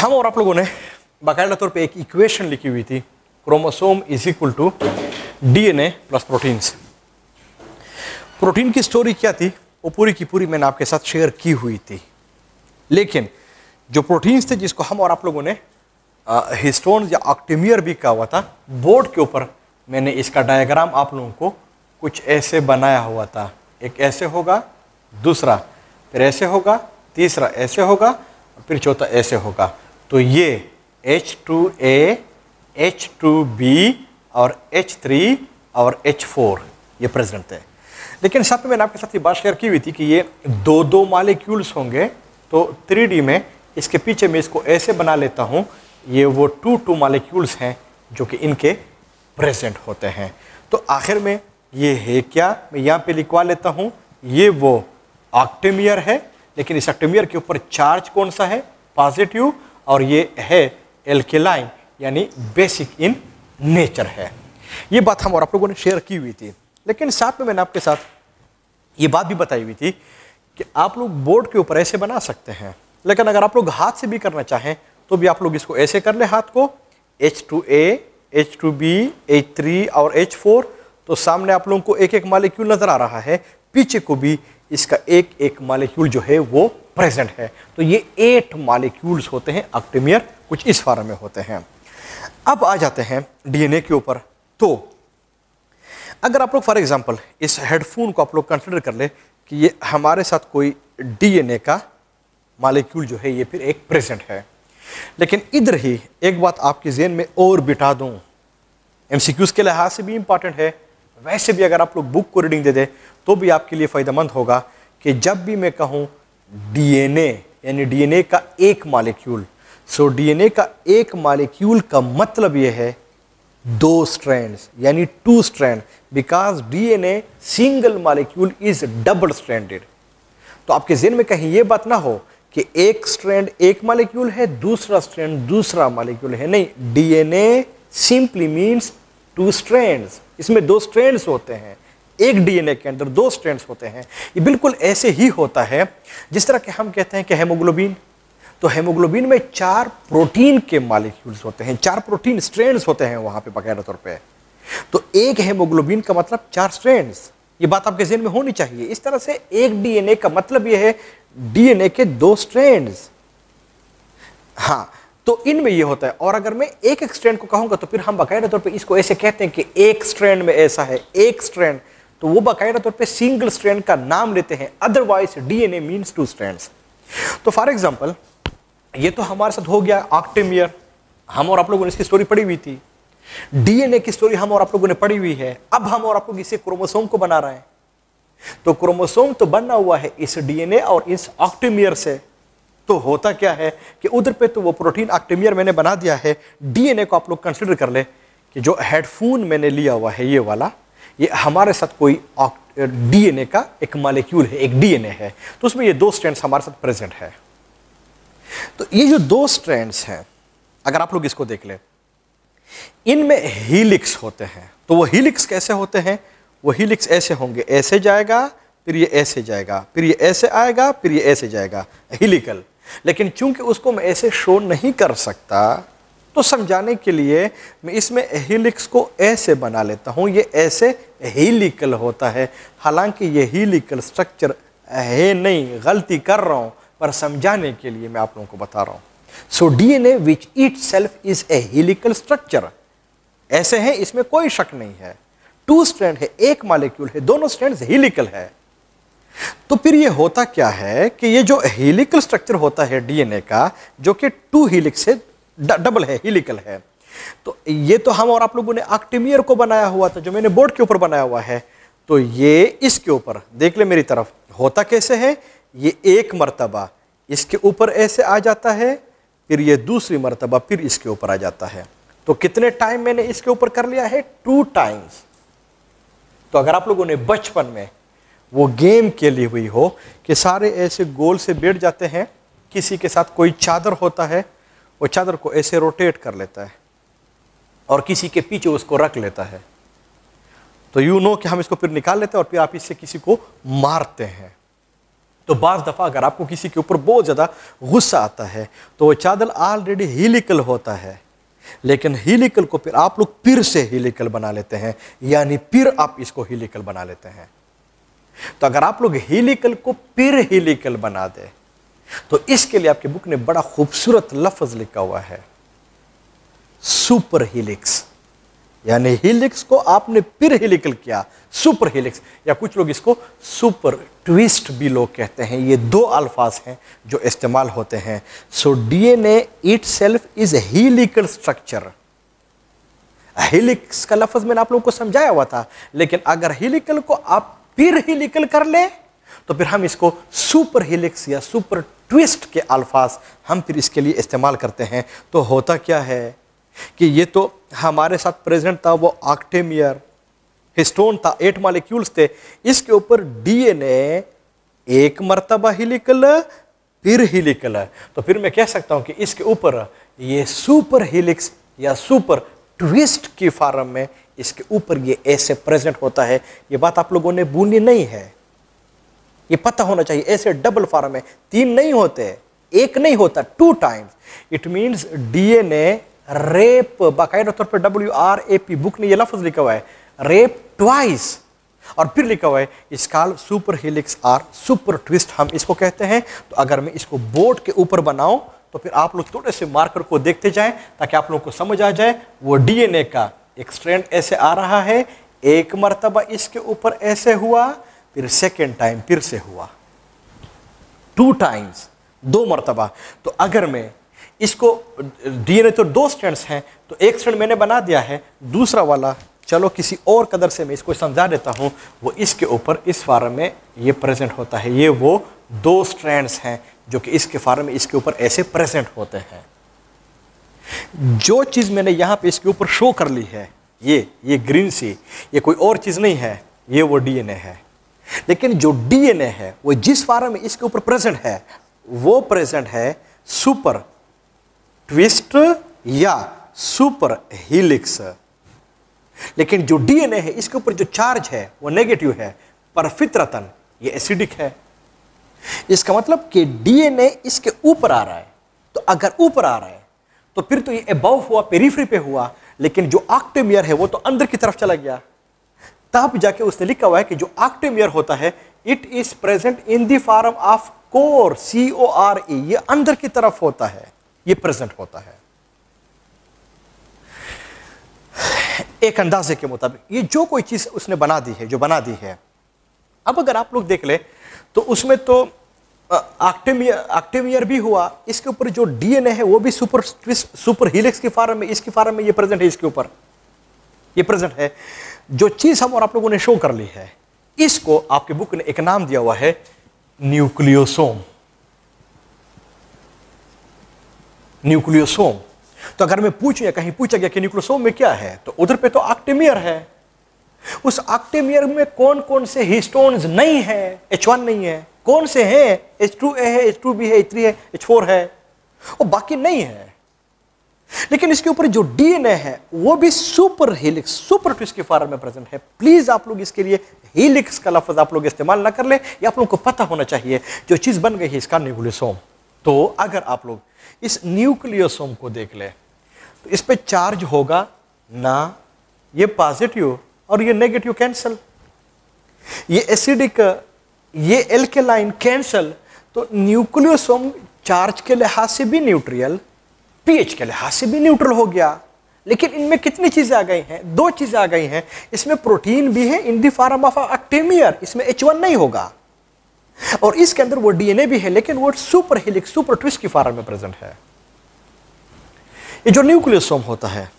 हम और आप लोगों ने बाकायदा तौर पे एक इक्वेशन लिखी हुई थी chromosome is equal to DNA plus proteins protein की स्टोरी क्या थी वो पूरी की पूरी मैंने आपके साथ शेयर की हुई थी लेकिन जो प्रोटीन्स थे जिसको हम और आप लोगों ने हिस्टोन या ऑक्टिमियर भी कहा हुआ था बोर्ड के ऊपर मैंने इसका डायग्राम आप लोगों को कुछ ऐसे बनाया हुआ था एक ऐसे होगा दूसरा फिर ऐसे होगा तीसरा ऐसे होगा फिर चौथा ऐसे होगा तो ये H two A H two B और एच थ्री और एच फोर ये प्रेजेंट है लेकिन साथ में मैंने आपके साथ ये बात शेयर की हुई थी कि ये दो दो मालिक्यूल्स होंगे तो थ्री डी में इसके पीछे मैं इसको ऐसे बना लेता हूँ ये वो टू टू मालिक्यूल्स हैं जो कि इनके प्रेजेंट होते हैं तो आखिर में ये है क्या मैं यहाँ पे लिखवा लेता हूँ ये वो ऑक्टेमियर है लेकिन इस ऑक्टेमियर के ऊपर चार्ज कौन सा है पॉजिटिव और ये है एल्केलाइन यानी बेसिक इन नेचर है ये बात हम और आप लोगों ने शेयर की हुई थी लेकिन साथ में मैंने आपके साथ ये बात भी बताई हुई थी कि आप लोग बोर्ड के ऊपर ऐसे बना सकते हैं लेकिन अगर आप लोग हाथ से भी करना चाहें तो भी आप लोग इसको ऐसे कर लें हाथ को H two A H two B H three और एच फोर तो सामने आप लोगों को एक एक मालिक्यूल नज़र आ रहा है पीछे को भी इसका एक एक मालिक्यूल जो है वो प्रेजेंट है तो ये एट मालिक्यूल्स होते हैं अक्टेमियर कुछ इस फार्म में होते हैं अब आ जाते हैं डीएनए के ऊपर तो अगर आप लोग फॉर एग्जांपल इस हेडफोन को आप लोग कंसिडर कर ले कि ये हमारे साथ कोई डीएनए का मालिक्यूल जो है ये फिर एक प्रेजेंट है लेकिन इधर ही एक बात आपके जेन में और बिठा दूँ एम के लिहाज से भी इंपॉर्टेंट है वैसे भी अगर आप लोग बुक को रीडिंग दे दें तो भी आपके लिए फ़ायदेमंद होगा कि जब भी मैं कहूँ डीएनए यानी डीएनए का एक मालिक्यूल सो डीएनए का एक मालिक्यूल का मतलब यह है दो स्ट्रैंड्स यानी two strand because DNA single molecule is double stranded तो आपके जेन में कहीं ये बात ना हो कि एक स्ट्रैंड एक मालिक्यूल है दूसरा स्ट्रैंड दूसरा मालिक्यूल है नहीं DNA simply means two strands इसमें दो स्ट्रेंड्स होते हैं एक डीएनए के अंदर दो स्ट्रेंड्स होते हैं ये बिल्कुल ऐसे ही होता है जिस तरह के हम कहते हैं कि हेमोग्लोबिन तो हेमोग्लोबिन में चार प्रोटीन के मालिक्यूल्स होते हैं चार प्रोटीन स्ट्रेंड्स होते हैं वहाँ पे बाकायदा तौर पे तो एक हेमोग्लोबिन का मतलब चार स्ट्रेंड्स ये बात आपके जहन में होनी चाहिए इस तरह से एक डीएनए का मतलब ये है डीएनए के दो स्ट्रेंड्स हाँ तो इनमें ये होता है और अगर मैं एक एक स्ट्रैंड को कहूंगा तो फिर हम बाकायदा तौर पर इसको ऐसे कहते हैं कि एक स्ट्रैंड में ऐसा है एक स्ट्रैंड तो वो बाकायदा तौर पे सिंगल स्ट्रैंड का नाम लेते हैं otherwise DNA means two strands तो फॉर एग्जांपल ये तो हमारे साथ हो गया ऑक्टेमियर हम और आप लोगों ने इसकी स्टोरी पढ़ी हुई थी डीएनए की स्टोरी हम और आप लोगों ने पढ़ी हुई है अब हम और आप लोग इसे क्रोमोसोम को बना रहे हैं तो क्रोमोसोम तो बना हुआ है इस डीएनए और इस ऑक्टेमियर से तो होता क्या है कि उधर पे तो वो प्रोटीन आक्टेमियर मैंने बना दिया है डीएनए को आप लोग कंसिडर कर लें कि जो हेडफोन मैंने लिया हुआ है ये वाला ये हमारे साथ कोई डीएनए का एक मालिक्यूल है एक डीएनए है तो उसमें ये दो स्ट्रैंड्स हमारे साथ प्रेजेंट है तो ये जो दो स्ट्रैंड्स हैं अगर आप लोग इसको देख ले इनमें हीलिक्स होते हैं तो वो हीलिक्स कैसे होते हैं वो हीलिक्स ऐसे होंगे ऐसे जाएगा फिर ये ऐसे जाएगा फिर ये ऐसे आएगा फिर ये ऐसे जाएगा हिलिकल लेकिन चूंकि उसको मैं ऐसे शो नहीं कर सकता तो समझाने के लिए मैं इसमें एहिलिक्स को ऐसे बना लेता हूँ ये ऐसे हीलिकल होता है हालांकि ये हीलिकल स्ट्रक्चर है नहीं गलती कर रहा हूँ पर समझाने के लिए मैं आप लोगों को बता रहा हूँ so D N A which itself is a helical structure ऐसे हैं इसमें कोई शक नहीं है टू स्ट्रैंड है एक मालिक्यूल है दोनों स्ट्रैंड हीलिकल है तो फिर ये होता क्या है कि ये जो हेलिकल स्ट्रक्चर होता है डीएनए का जो कि टू हीलिक्स से डबल है हीलिकल है तो ये तो हम और आप लोगों ने आक्टिमियर को बनाया हुआ था जो मैंने बोर्ड के ऊपर बनाया हुआ है तो ये इसके ऊपर देख ले मेरी तरफ होता कैसे है ये एक मरतबा इसके ऊपर ऐसे आ जाता है फिर ये दूसरी मरतबा फिर इसके ऊपर आ जाता है तो कितने टाइम मैंने इसके ऊपर कर लिया है टू टाइम्स तो अगर आप लोगों ने बचपन में वो गेम के लिए हुई हो कि सारे ऐसे गोल से बैठ जाते हैं किसी के साथ कोई चादर होता है वो चादर को ऐसे रोटेट कर लेता है और किसी के पीछे उसको रख लेता है तो यू नो कि हम इसको फिर निकाल लेते हैं और फिर आप इससे किसी को मारते हैं तो बार दफ़ा अगर आपको किसी के ऊपर बहुत ज़्यादा गुस्सा आता है तो वो चादर ऑलरेडी हीलिकल होता है लेकिन हीलिकल को फिर आप लोग फिर से हीलिकल बना लेते हैं यानी फिर आप इसको हीलिकल बना लेते हैं तो अगर आप लोग हेलिकल को पिर हेलिकल बना दे तो इसके लिए आपकी बुक ने बड़ा खूबसूरत लफज लिखा हुआ है सुपर हिलिक्स यानी हेलिक्स को आपने पिर हेलिकल किया सुपर हेलिक्स या कुछ लोग इसको सुपर ट्विस्ट भी लोग कहते हैं ये दो अल्फाज हैं जो इस्तेमाल होते हैं so DNA itself is helical structure helix का लफज मैंने आप लोगों को समझाया हुआ था लेकिन अगर हिलिकल को आप फिर हिलिकल कर ले तो फिर हम इसको सुपर हिलिक्स या सुपर ट्विस्ट के अल्फाज हम फिर इसके लिए इस्तेमाल करते हैं तो होता क्या है कि ये तो हमारे साथ प्रेजेंट था वो आक्टेमियर हिस्टोन था एट मालिक्यूल्स थे इसके ऊपर डीएनए एक मरतबा हिलिकल फिर हिलिकल तो फिर मैं कह सकता हूं कि इसके ऊपर ये सुपर हिलिक्स या सुपर ट्विस्ट की फार्म में इसके ऊपर ये ऐसे प्रेजेंट होता है ये बात आप लोगों ने बूंदी नहीं है ये पता होना चाहिए ऐसे डबल फॉर्म है तीन नहीं होते एक नहीं होता two times it means DNA wrap बाकायदा तौर पर W R A P book ने यह लफ्ज लिखा हुआ है रेप ट्वाइस और फिर लिखा हुआ है is called super helix or super twist हम इसको कहते हैं तो अगर मैं इसको बोर्ड के ऊपर बनाऊं तो फिर आप लोग थोड़े से मार्कर को देखते जाएं ताकि आप लोगों को समझ आ जाए वो डीएनए का स्ट्रेंड ऐसे आ रहा है एक मरतबा इसके ऊपर ऐसे हुआ फिर सेकेंड टाइम फिर से हुआ टू टाइम्स दो मरतबा तो अगर मैं इसको डीएनए तो दो स्टैंड्स हैं तो एक स्टैंड मैंने बना दिया है दूसरा वाला चलो किसी और कदर से मैं इसको समझा देता हूँ वो इसके ऊपर इस फार्म में ये प्रेजेंट होता है ये वो दो स्ट्रैंड्स हैं जो कि इसके फार्म में इसके ऊपर ऐसे प्रेजेंट होते हैं जो चीज़ मैंने यहां पे इसके ऊपर शो कर ली है ये ये ग्रीन सी ये कोई और चीज़ नहीं है ये वो डीएनए है लेकिन जो डीएनए है वो जिस फार्म में इसके ऊपर प्रेजेंट है वो प्रेजेंट है सुपर ट्विस्ट या सुपर हीलिक्स लेकिन जो डीएनए है इसके ऊपर जो चार्ज है वो नेगेटिव है पर फितरतन ये एसिडिक है इसका मतलब कि डीएनए इसके ऊपर आ रहा है तो अगर ऊपर आ रहा है तो फिर तो ये अबव हुआ पेरीफ्री पे हुआ लेकिन जो आक्टेमियर है वो तो अंदर की तरफ चला गया तब जाके उसने लिखा हुआ है कि जो आक्टेमियर होता है it is present in the form of core C O R E ये अंदर की तरफ होता है ये प्रेजेंट होता है एक अंदाजे के मुताबिक ये जो कोई चीज उसने बना दी है जो बना दी है अब अगर आप लोग देख ले तो उसमें तो एक्टिव भी हुआ इसके ऊपर जो डीएनए है वो भी सुपर सुपर हिलेक्स के फार्म में इसके फार्म में ये प्रेजेंट है इसके ऊपर ये प्रेजेंट है जो चीज़ हम और आप लोगों ने शो कर ली है इसको आपके बुक ने एक नाम दिया हुआ है न्यूक्लियोसोम न्यूक्लियोसोम तो अगर मैं पूछूं या कहीं पूछा गया कि न्यूक्लियोसोम में क्या है तो उधर पे तो आक्टेमियर है उस आक्टेमियर में कौन कौन से हिस्टोन्स नहीं है एच नहीं है कौन से हैं एच टू ए है एच टू बी है एच थ्री है एच फोर है और बाकी नहीं है लेकिन इसके ऊपर जो डीएनए है वो भी सुपर हेलिक्स सुपर ट्विस्ट के फॉर्म में प्रेजेंट है प्लीज आप लोग इसके लिए हेलिक्स का लफज आप लोग इस्तेमाल ना कर ले ये आप लोगों को पता होना चाहिए जो चीज बन गई है इसका न्यूक्लियोसोम तो अगर आप लोग इस न्यूक्लियोसोम को देख ले तो इस पर चार्ज होगा ना ये पॉजिटिव और ये नेगेटिव कैंसल ये एसिडिक ये लाइन कैंसल तो न्यूक्लियोसोम चार्ज के लिहाज से भी न्यूट्रियल पीएच के लिहाज से भी न्यूट्रल हो गया लेकिन इनमें कितनी चीज़ें आ गई हैं दो चीज़ें आ गई हैं इसमें प्रोटीन भी है इन दी फार्म ऑफ अक्टेमियर इसमें एच वन नहीं होगा और इसके अंदर वो डीएनए भी है लेकिन वो सुपर हिलिक सुपर ट्विस्ट की फार्म में प्रेजेंट है ये जो न्यूक्लियोसोम होता है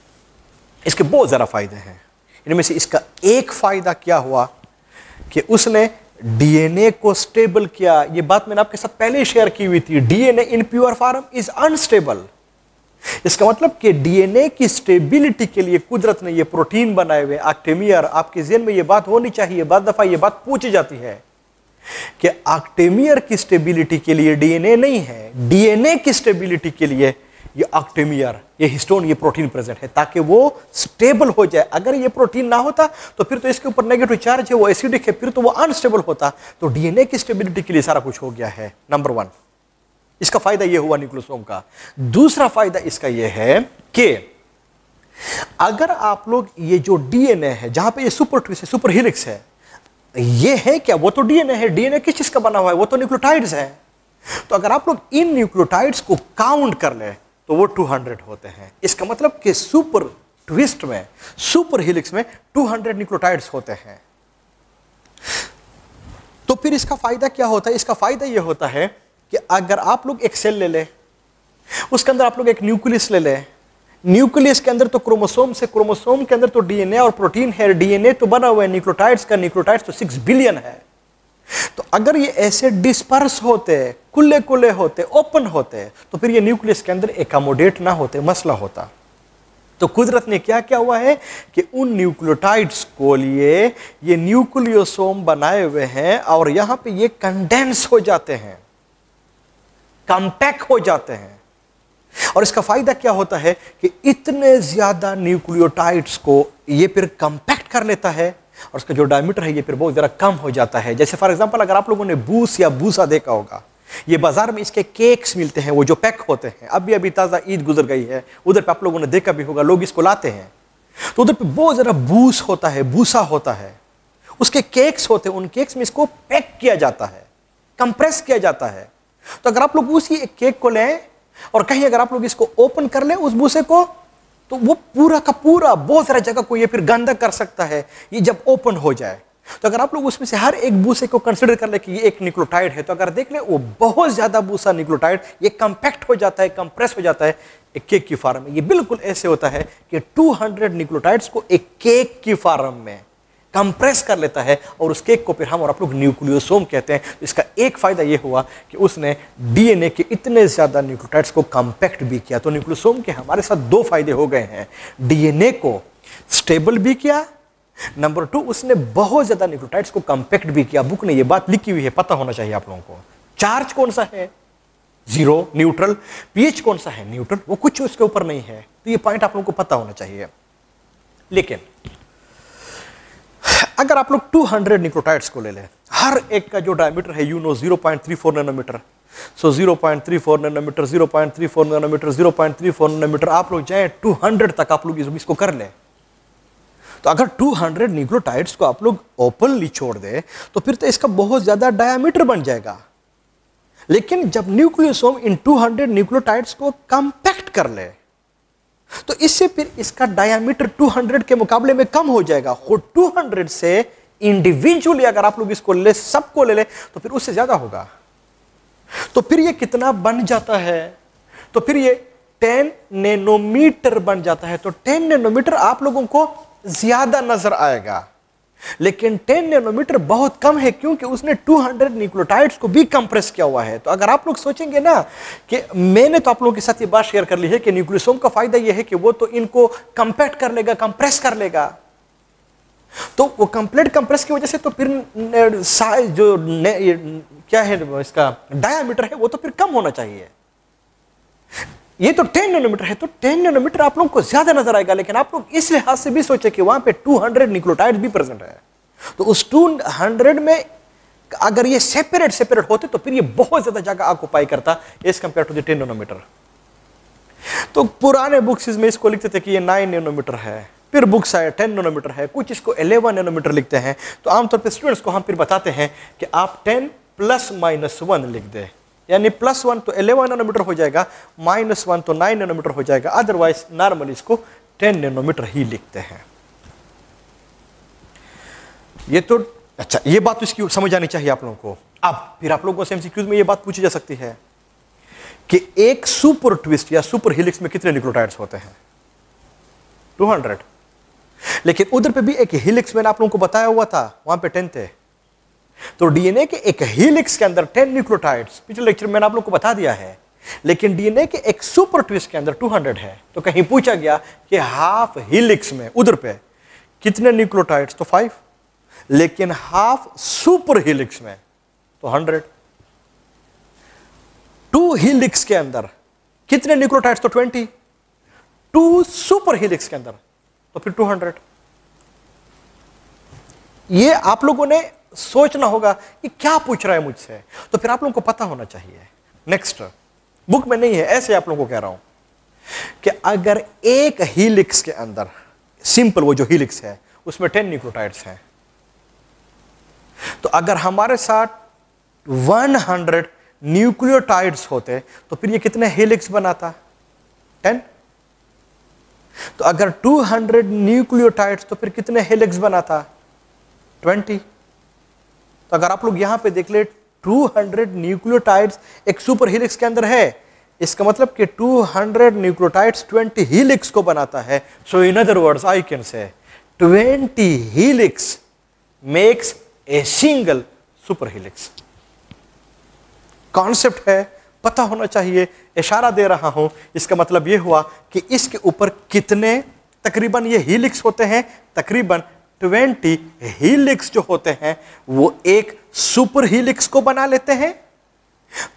इसके बहुत ज़्यादा फायदे हैं इनमें से इसका एक फ़ायदा क्या हुआ कि उसने डीएनए को स्टेबल किया ये बात मैंने आपके साथ पहले शेयर की हुई थी DNA in pure form is unstable इसका मतलब कि डीएनए की स्टेबिलिटी के लिए कुदरत ने ये प्रोटीन बनाए हुए आक्टेमियर आपके जेन में ये बात होनी चाहिए बार दफ़ा ये बात पूछी जाती है कि आक्टेमियर की स्टेबिलिटी के लिए डीएनए नहीं है डीएनए की स्टेबिलिटी के लिए ये ऑक्टेमियर ये हिस्टोन ये प्रोटीन प्रेजेंट है ताकि वो स्टेबल हो जाए अगर ये प्रोटीन ना होता तो फिर तो इसके ऊपर नेगेटिव चार्ज है वो एसिडिक है फिर तो वो अनस्टेबल होता तो डीएनए की स्टेबिलिटी के लिए सारा कुछ हो गया है नंबर वन इसका फायदा ये हुआ न्यूक्लोसोम का दूसरा फायदा इसका ये है कि अगर आप लोग ये जो डीएनए है जहां पे ये सुपर ट्विस्ट है सुपर हिलिक्स है ये है क्या वो तो डीएनए है डीएनए किस चीज का बना हुआ है वो तो न्यूक्लियोटाइड्स है तो अगर आप लोग इन न्यूक्लियोटाइड्स को काउंट कर लें तो वो 200 होते हैं इसका मतलब कि सुपर ट्विस्ट में सुपर हिलिक्स में 200 न्यूक्लियोटाइड्स होते हैं तो फिर इसका फायदा क्या होता है इसका फायदा ये होता है कि अगर आप लोग एक सेल ले लें उसके अंदर आप लोग एक न्यूक्लियस ले लें न्यूक्लियस के अंदर तो क्रोमोसोम से क्रोमोसोम के अंदर तो डीएनए और प्रोटीन है डीएनए तो बना हुआ है न्यूक्लियोटाइड्स का न्यूक्लियोटाइड्स तो सिक्स बिलियन है तो अगर ये ऐसे डिस्पर्स होते खुले खुले होते ओपन होते तो फिर ये न्यूक्लियस के अंदर एकामोडेट ना होते मसला होता तो कुदरत ने क्या क्या हुआ है कि उन न्यूक्लियोटाइड्स को लिए ये न्यूक्लियोसोम बनाए हुए हैं और यहां पे ये कंडेंस हो जाते हैं कंपैक्ट हो जाते हैं और इसका फायदा क्या होता है कि इतने ज्यादा न्यूक्लियोटाइड्स को ये फिर कंपैक्ट कर लेता है और उसका जो डायमीटर है ये फिर बहुत ज़रा कम हो जाता है जैसे फॉर एग्जांपल अगर आप लोगों ने बूस या भूसा देखा होगा ये बाज़ार में इसके केक्स मिलते हैं वो जो पैक होते हैं अभी अभी ताज़ा ईद गुजर गई है उधर पर आप लोगों ने देखा भी होगा लोग इसको लाते हैं तो उधर पर बहुत ज़रा बूस होता है भूसा होता है उसके केक्स होते हैं उन केक्स में इसको पैक किया जाता है कंप्रेस किया जाता है तो अगर आप लोग उसी एक केक को लें और कहीं अगर आप लोग इसको ओपन कर लें उस भूसे को तो वो पूरा का पूरा बहुत सारा जगह को ये फिर गंदा कर सकता है ये जब ओपन हो जाए तो अगर आप लोग उसमें से हर एक बूसे को कंसिडर कर ले कि ये एक निक्लोटाइड है तो अगर देख ले वो बहुत ज़्यादा बूसा निक्लोटाइड ये कंपैक्ट हो जाता है कंप्रेस हो जाता है एक केक की फार्म में ये बिल्कुल ऐसे होता है कि 200 निक्लोटाइड्स को एक केक की फार्म में कंप्रेस कर लेता है और उस केक को फिर हम और आप लोग न्यूक्लियोसोम कहते हैं तो इसका एक फ़ायदा यह हुआ कि उसने डीएनए के इतने ज़्यादा न्यूक्लियोटाइड्स को कम्पैक्ट भी किया तो न्यूक्लियोसोम के हमारे साथ दो फायदे हो गए हैं डीएनए को स्टेबल भी किया नंबर टू उसने बहुत ज़्यादा न्यूक्लियोटाइड्स को कम्पैक्ट भी किया बुक ने यह बात लिखी हुई है पता होना चाहिए आप लोगों को चार्ज कौन सा है जीरो न्यूट्रल पीएच कौन सा है न्यूट्रल वो कुछ उसके ऊपर नहीं है तो ये पॉइंट आप लोगों को पता होना चाहिए लेकिन अगर आप लोग 200 निकोटाइड्स को ले लें हर एक का जो डायमीटर है you know 0.34 nanometer so 0.34 nanometer 0.34 nanometer 0.34 nanometer आप लोग जाएं 200 तक आप लोग इसको कर लें तो अगर 200 न्यूक्लियोटाइड्स को आप लोग ओपनली छोड़ दें तो फिर तो इसका बहुत ज़्यादा डायामीटर बन जाएगा लेकिन जब न्यूक्लियोसोम इन 200 न्यूक्लोटाइड्स को कंपैक्ट कर ले तो इससे फिर इसका डायामीटर 200 के मुकाबले में कम हो जाएगा खुद 200 से इंडिविजुअली अगर आप लोग इसको ले सबको ले ले तो फिर उससे ज्यादा होगा तो फिर ये कितना बन जाता है तो फिर ये 10 नैनोमीटर बन जाता है तो 10 नैनोमीटर आप लोगों को ज्यादा नजर आएगा लेकिन 10 नैनोमीटर बहुत कम है क्योंकि उसने 200 न्यूक्लियोटाइड्स को भी कंप्रेस किया हुआ है तो अगर आप लोग सोचेंगे ना कि मैंने तो आप लोगों के साथ ये बात शेयर कर ली है कि न्यूक्लियोसोम का फायदा यह है कि वो तो इनको कंपैक्ट कर लेगा कंप्रेस कर लेगा तो वो कंप्लीट कंप्रेस की वजह से तो फिर साइज जो क्या है इसका डायामीटर है वो तो फिर कम होना चाहिए ये तो टेन नैनोमीटर है तो टेन नैनोमीटर आप लोग को ज्यादा नजर आएगा लेकिन आप लोग इस लिहाज से भी सोचे कि वहां पे 200 निक्लोटाइड भी प्रेजेंट है तो उस 200 में अगर ये सेपरेट सेपरेट होते तो फिर ये बहुत ज्यादा जगह आपको पाई करता as compared to ten nanometer तो पुराने बुक्स में इसको लिखते थे कि ये नाइन नैनोमीटर है फिर बुक्स आए टेन नैनोमीटर है कुछ इसको एलेवन नैनोमीटर लिखते हैं तो आमतौर पर स्टूडेंट्स को हम फिर बताते हैं कि आप टेन प्लस माइनस वन लिख दें यानी प्लस वन तो एलेवन नैनोमीटर हो जाएगा माइनस वन तो नाइन नैनोमीटर हो जाएगा अदरवाइज नॉर्मली इसको टेन नैनोमीटर ही लिखते हैं ये तो अच्छा ये बात तो इसकी समझ आनी चाहिए आप लोगों को अब फिर आप लोगों से एमसीक्यूज में ये बात पूछी जा सकती है कि एक सुपर ट्विस्ट या सुपर हिलिक्स में कितने न्यूक्लियोटाइड्स होते हैं 200 लेकिन उधर पे भी एक हिलिक्स मैंने आप लोगों को बताया हुआ था वहां पे टेन थे तो डीएनए के एक हेलिक्स के अंदर टेन न्यूक्लियोटाइड्स पिछले लेक्चर में मैंने आप लोग को बता दिया है लेकिन डीएनए के एक सुपर ट्विस्ट के अंदर 200 है तो कहीं पूछा गया कि हाफ हिलिक्स में उधर पे कितने न्यूक्लियोटाइड्स तो फाइव लेकिन हाफ सुपर हिलिक्स में तो हंड्रेड टू हिलिक्स के अंदर कितने न्यूक्लियोटाइड्स तो ट्वेंटी टू सुपर हिलिक्स के अंदर तो फिर टू हंड्रेड ये आप लोगों ने सोचना होगा कि क्या पूछ रहा है मुझसे तो फिर आप लोगों को पता होना चाहिए नेक्स्ट बुक में नहीं है ऐसे आप लोगों को कह रहा हूं कि अगर एक हीलिक्स के अंदर सिंपल वो जो हीलिक्स है उसमें टेन न्यूक्लोटाइड्स हैं तो अगर हमारे साथ 100 न्यूक्लियोटाइड्स होते तो फिर ये कितने हेलिक्स बनाता 10 तो अगर 200 न्यूक्लियोटाइड्स तो फिर कितने हेलिक्स बनाता 20 तो अगर आप लोग यहाँ पे देख ले 200 न्यूक्लियोटाइड्स एक सुपर हिलिक्स के अंदर है इसका मतलब कि 200 न्यूक्लियोटाइड्स 20 हिलिक्स को बनाता है so in other words I can say 20 helix makes a single super helix concept है पता होना चाहिए इशारा दे रहा हूं इसका मतलब ये हुआ कि इसके ऊपर कितने तकरीबन ये हीलिक्स होते हैं तकरीबन ट्वेंटी हीलिक्स जो होते हैं वो एक सुपर हीलिक्स को बना लेते हैं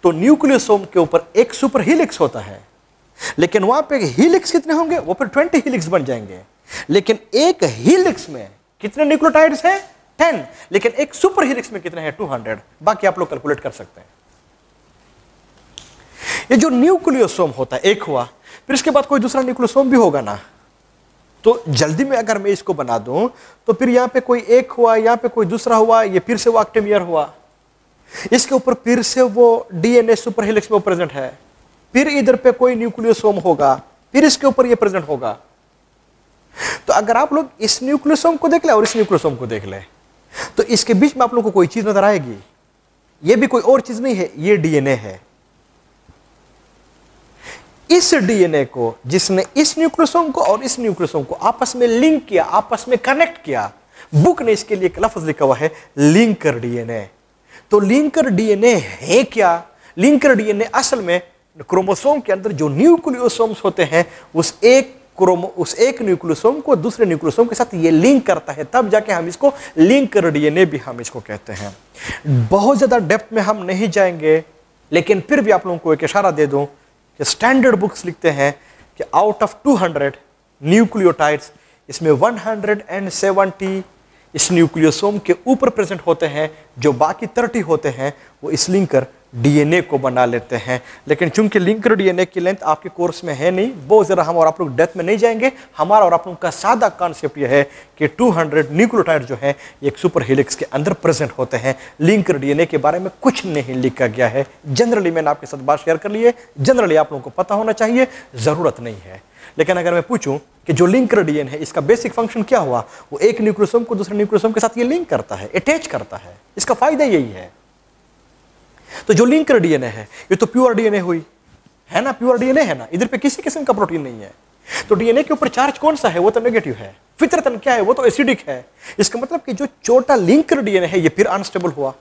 तो न्यूक्लियोसोम के ऊपर एक सुपर हीलिक्स होता है लेकिन वहां पे हीलिक्स कितने होंगे वो फिर ट्वेंटी हीलिक्स बन जाएंगे लेकिन एक हीलिक्स में कितने न्यूक्लियोटाइड्स हैं टेन लेकिन एक सुपर हीलिक्स में कितने हैं टू हंड्रेड बाकी आप लोग कैलकुलेट कर सकते हैं ये जो न्यूक्लियोसोम होता है एक हुआ फिर इसके बाद कोई दूसरा न्यूक्लियोसोम भी होगा ना तो जल्दी में अगर मैं इसको बना दूं तो फिर यहां पे कोई एक हुआ यहां पे कोई दूसरा हुआ ये फिर से वो एक्टेमियर हुआ इसके ऊपर फिर से वो डीएनए हेलिक्स में प्रेजेंट है फिर इधर पे कोई न्यूक्लियोसोम होगा फिर इसके ऊपर ये प्रेजेंट होगा तो अगर आप लोग इस न्यूक्लियोसोम को देख ले और इस न्यूक्लियोसोम को देख ले तो इसके बीच में आप लोग को कोई चीज़ नजर आएगी ये भी कोई और चीज़ नहीं है ये डीएनए है इस डीएनए को जिसने इस न्यूक्लियोसोम को और इस न्यूक्लियोसोम को आपस में लिंक किया आपस में कनेक्ट किया बुक ने इसके लिए एक लफ्ज लिखा हुआ है लिंकर डीएनए तो लिंकर डीएनए है क्या लिंकर डीएनए असल में क्रोमोसोम के अंदर जो न्यूक्लियोसोम्स होते हैं उस एक क्रोमो उस एक न्यूक्लियोसोम को दूसरे न्यूक्लियोसोम के साथ ये लिंक करता है तब जाके हम इसको लिंकर डीएनए भी हम इसको कहते हैं बहुत ज़्यादा डेप्थ में हम नहीं जाएंगे लेकिन फिर भी आप लोगों को एक इशारा दे दूं कि स्टैंडर्ड बुक्स लिखते हैं कि आउट ऑफ 200 न्यूक्लियोटाइड्स इसमें 170 इस न्यूक्लियोसोम के ऊपर प्रेजेंट होते हैं जो बाकी 30 होते हैं वो इस लिंकर डीएनए को बना लेते हैं लेकिन चूंकि लिंकर डीएनए की लेंथ आपके कोर्स में है नहीं वो ज़रा हम और आप लोग डेथ में नहीं जाएंगे हमारा और आप लोगों का सादा कॉन्सेप्ट यह है कि 200 न्यूक्लोटाइड जो है एक सुपर हिलिक्स के अंदर प्रेजेंट होते हैं लिंकर डीएनए के बारे में कुछ नहीं लिखा गया है जनरली मैंने आपके साथ बात शेयर कर ली है जनरली आप लोगों को पता होना चाहिए ज़रूरत नहीं है लेकिन अगर मैं पूछूं कि जो लिंकर डीएनए है इसका बेसिक फंक्शन क्या हुआ वो एक न्यूक्लियोसोम को दूसरे न्यूक्लियोसोम के साथ ये लिंक करता है अटैच करता है इसका फायदा यही है तो जो लिंकर डीएनए है ये तो प्योर डीएनए हुई है ना प्योर डीएनए है ना इधर पे किसी किस्म का प्रोटीन नहीं है तो डीएनए के ऊपर चार्ज कौन सा है वो तो नेगेटिव है फितरतन क्या है वो तो एसिडिक है इसका मतलब कि जो छोटा लिंकर डीएनए है ये फिर अनस्टेबल हुआ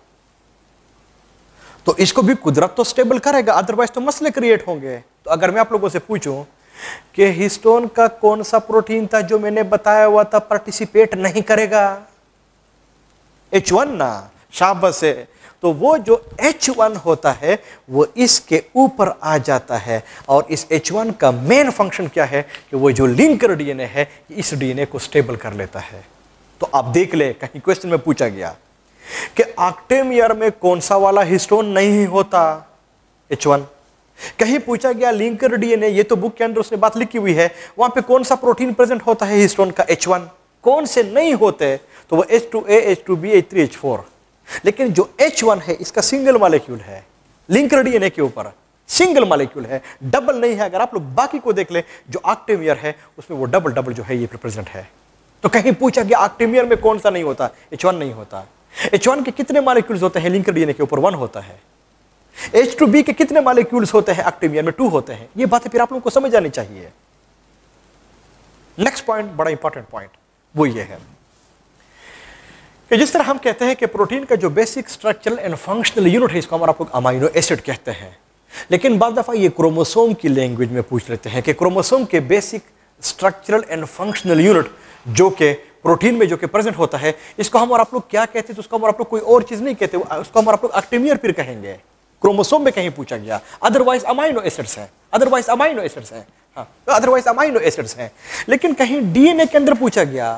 तो इसको भी कुदरत तो स्टेबल करेगा अदरवाइज तो मसले क्रिएट होंगे तो अगर मैं आप लोगों से पूछूं कि हिस्टोन का कौन सा प्रोटीन था जो मैंने बताया हुआ था पार्टिसिपेट नहीं करेगा एच वन ना शाबस है तो वो जो H1 होता है वो इसके ऊपर आ जाता है और इस H1 का मेन फंक्शन क्या है कि वो जो लिंकर डीएनए है इस डीएनए को स्टेबल कर लेता है तो आप देख ले कहीं क्वेश्चन में पूछा गया कि आक्टेम ईयर में कौन सा वाला हिस्टोन नहीं होता वन कहीं पूछा गया लिंकर डीएनए ये तो बुक के अंदर उसने बात लिखी हुई है वहां पे कौन सा प्रोटीन प्रेजेंट होता है हिस्टोन का H1 कौन से नहीं होते तो वो H2A, H2B, H3, H4 लेकिन जो H1 है इसका सिंगल मालिक्यूल है लिंक डीएनए के ऊपर सिंगल मालिक्यूल है डबल नहीं है अगर आप लोग बाकी को देख लें जो आक्टेमियर है उसमें वो डबल डबल जो है ये प्रेजेंट है तो कहीं पूछा गया आक्टेमियर में कौन सा नहीं होता एच नहीं होता एच के कितने मालिक्यूल्स होते हैं लिंक डीएनए के ऊपर वन होता है एच टू बी के कितने मालिक्यूल्स होते हैं आक्टेमियर में टू होते हैं ये बातें फिर आप लोगों को समझ आनी चाहिए नेक्स्ट पॉइंट बड़ा इंपॉर्टेंट पॉइंट वो ये है कि जिस तरह हम कहते हैं कि प्रोटीन का जो basic structural and functional unit है इसको हम आपको अमाइनो एसिड कहते हैं लेकिन बाद दफ़ा ये क्रोमोसोम की लैंग्वेज में पूछ लेते हैं कि क्रोमोसोम के basic structural and functional unit जो कि प्रोटीन में जो कि प्रेजेंट होता है इसको हम और आप लोग क्या कहते हैं तो उसको हम आप लोग कोई और चीज़ नहीं कहते उसको हम आप लोग एक्टिमियर फिर कहेंगे क्रोमोसोम में कहीं पूछा गया अदरवाइज अमाइनो एसिड्स हैं अदरवाइज अमाइनो एसिड्स हैं हाँ अदरवाइज अमाइनो एसिड्स हैं लेकिन कहीं डीएनए के अंदर पूछा गया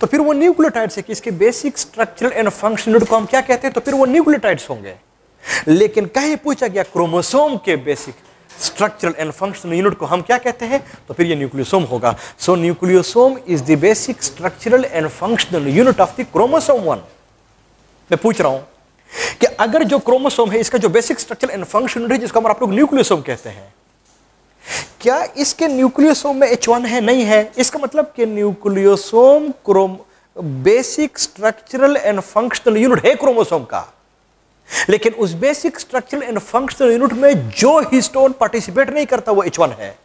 तो फिर वो न्यूक्लियोटाइड्स है कि इसके बेसिक स्ट्रक्चरल एंड फंक्शनल को हम क्या कहते हैं तो फिर वो न्यूक्लियोटाइड्स होंगे लेकिन कहीं पूछा गया क्रोमोसोम के basic structural and functional unit को हम क्या कहते हैं तो फिर ये न्यूक्लियोसोम होगा so nucleosome is the basic structural and functional unit of the chromosome one मैं पूछ रहा हूं कि अगर जो क्रोमोसोम है इसका जो बेसिक स्ट्रक्चर एंड फंक्शन है जिसको हम आप लोग न्यूक्लियोसोम कहते हैं क्या इसके न्यूक्लियोसोम में एच वन है नहीं है इसका मतलब कि nucleosome chrome basic structural and functional unit है क्रोमोसोम का लेकिन उस basic structural and functional unit में जो हिस्टोन पार्टिसिपेट नहीं करता वो एच वन है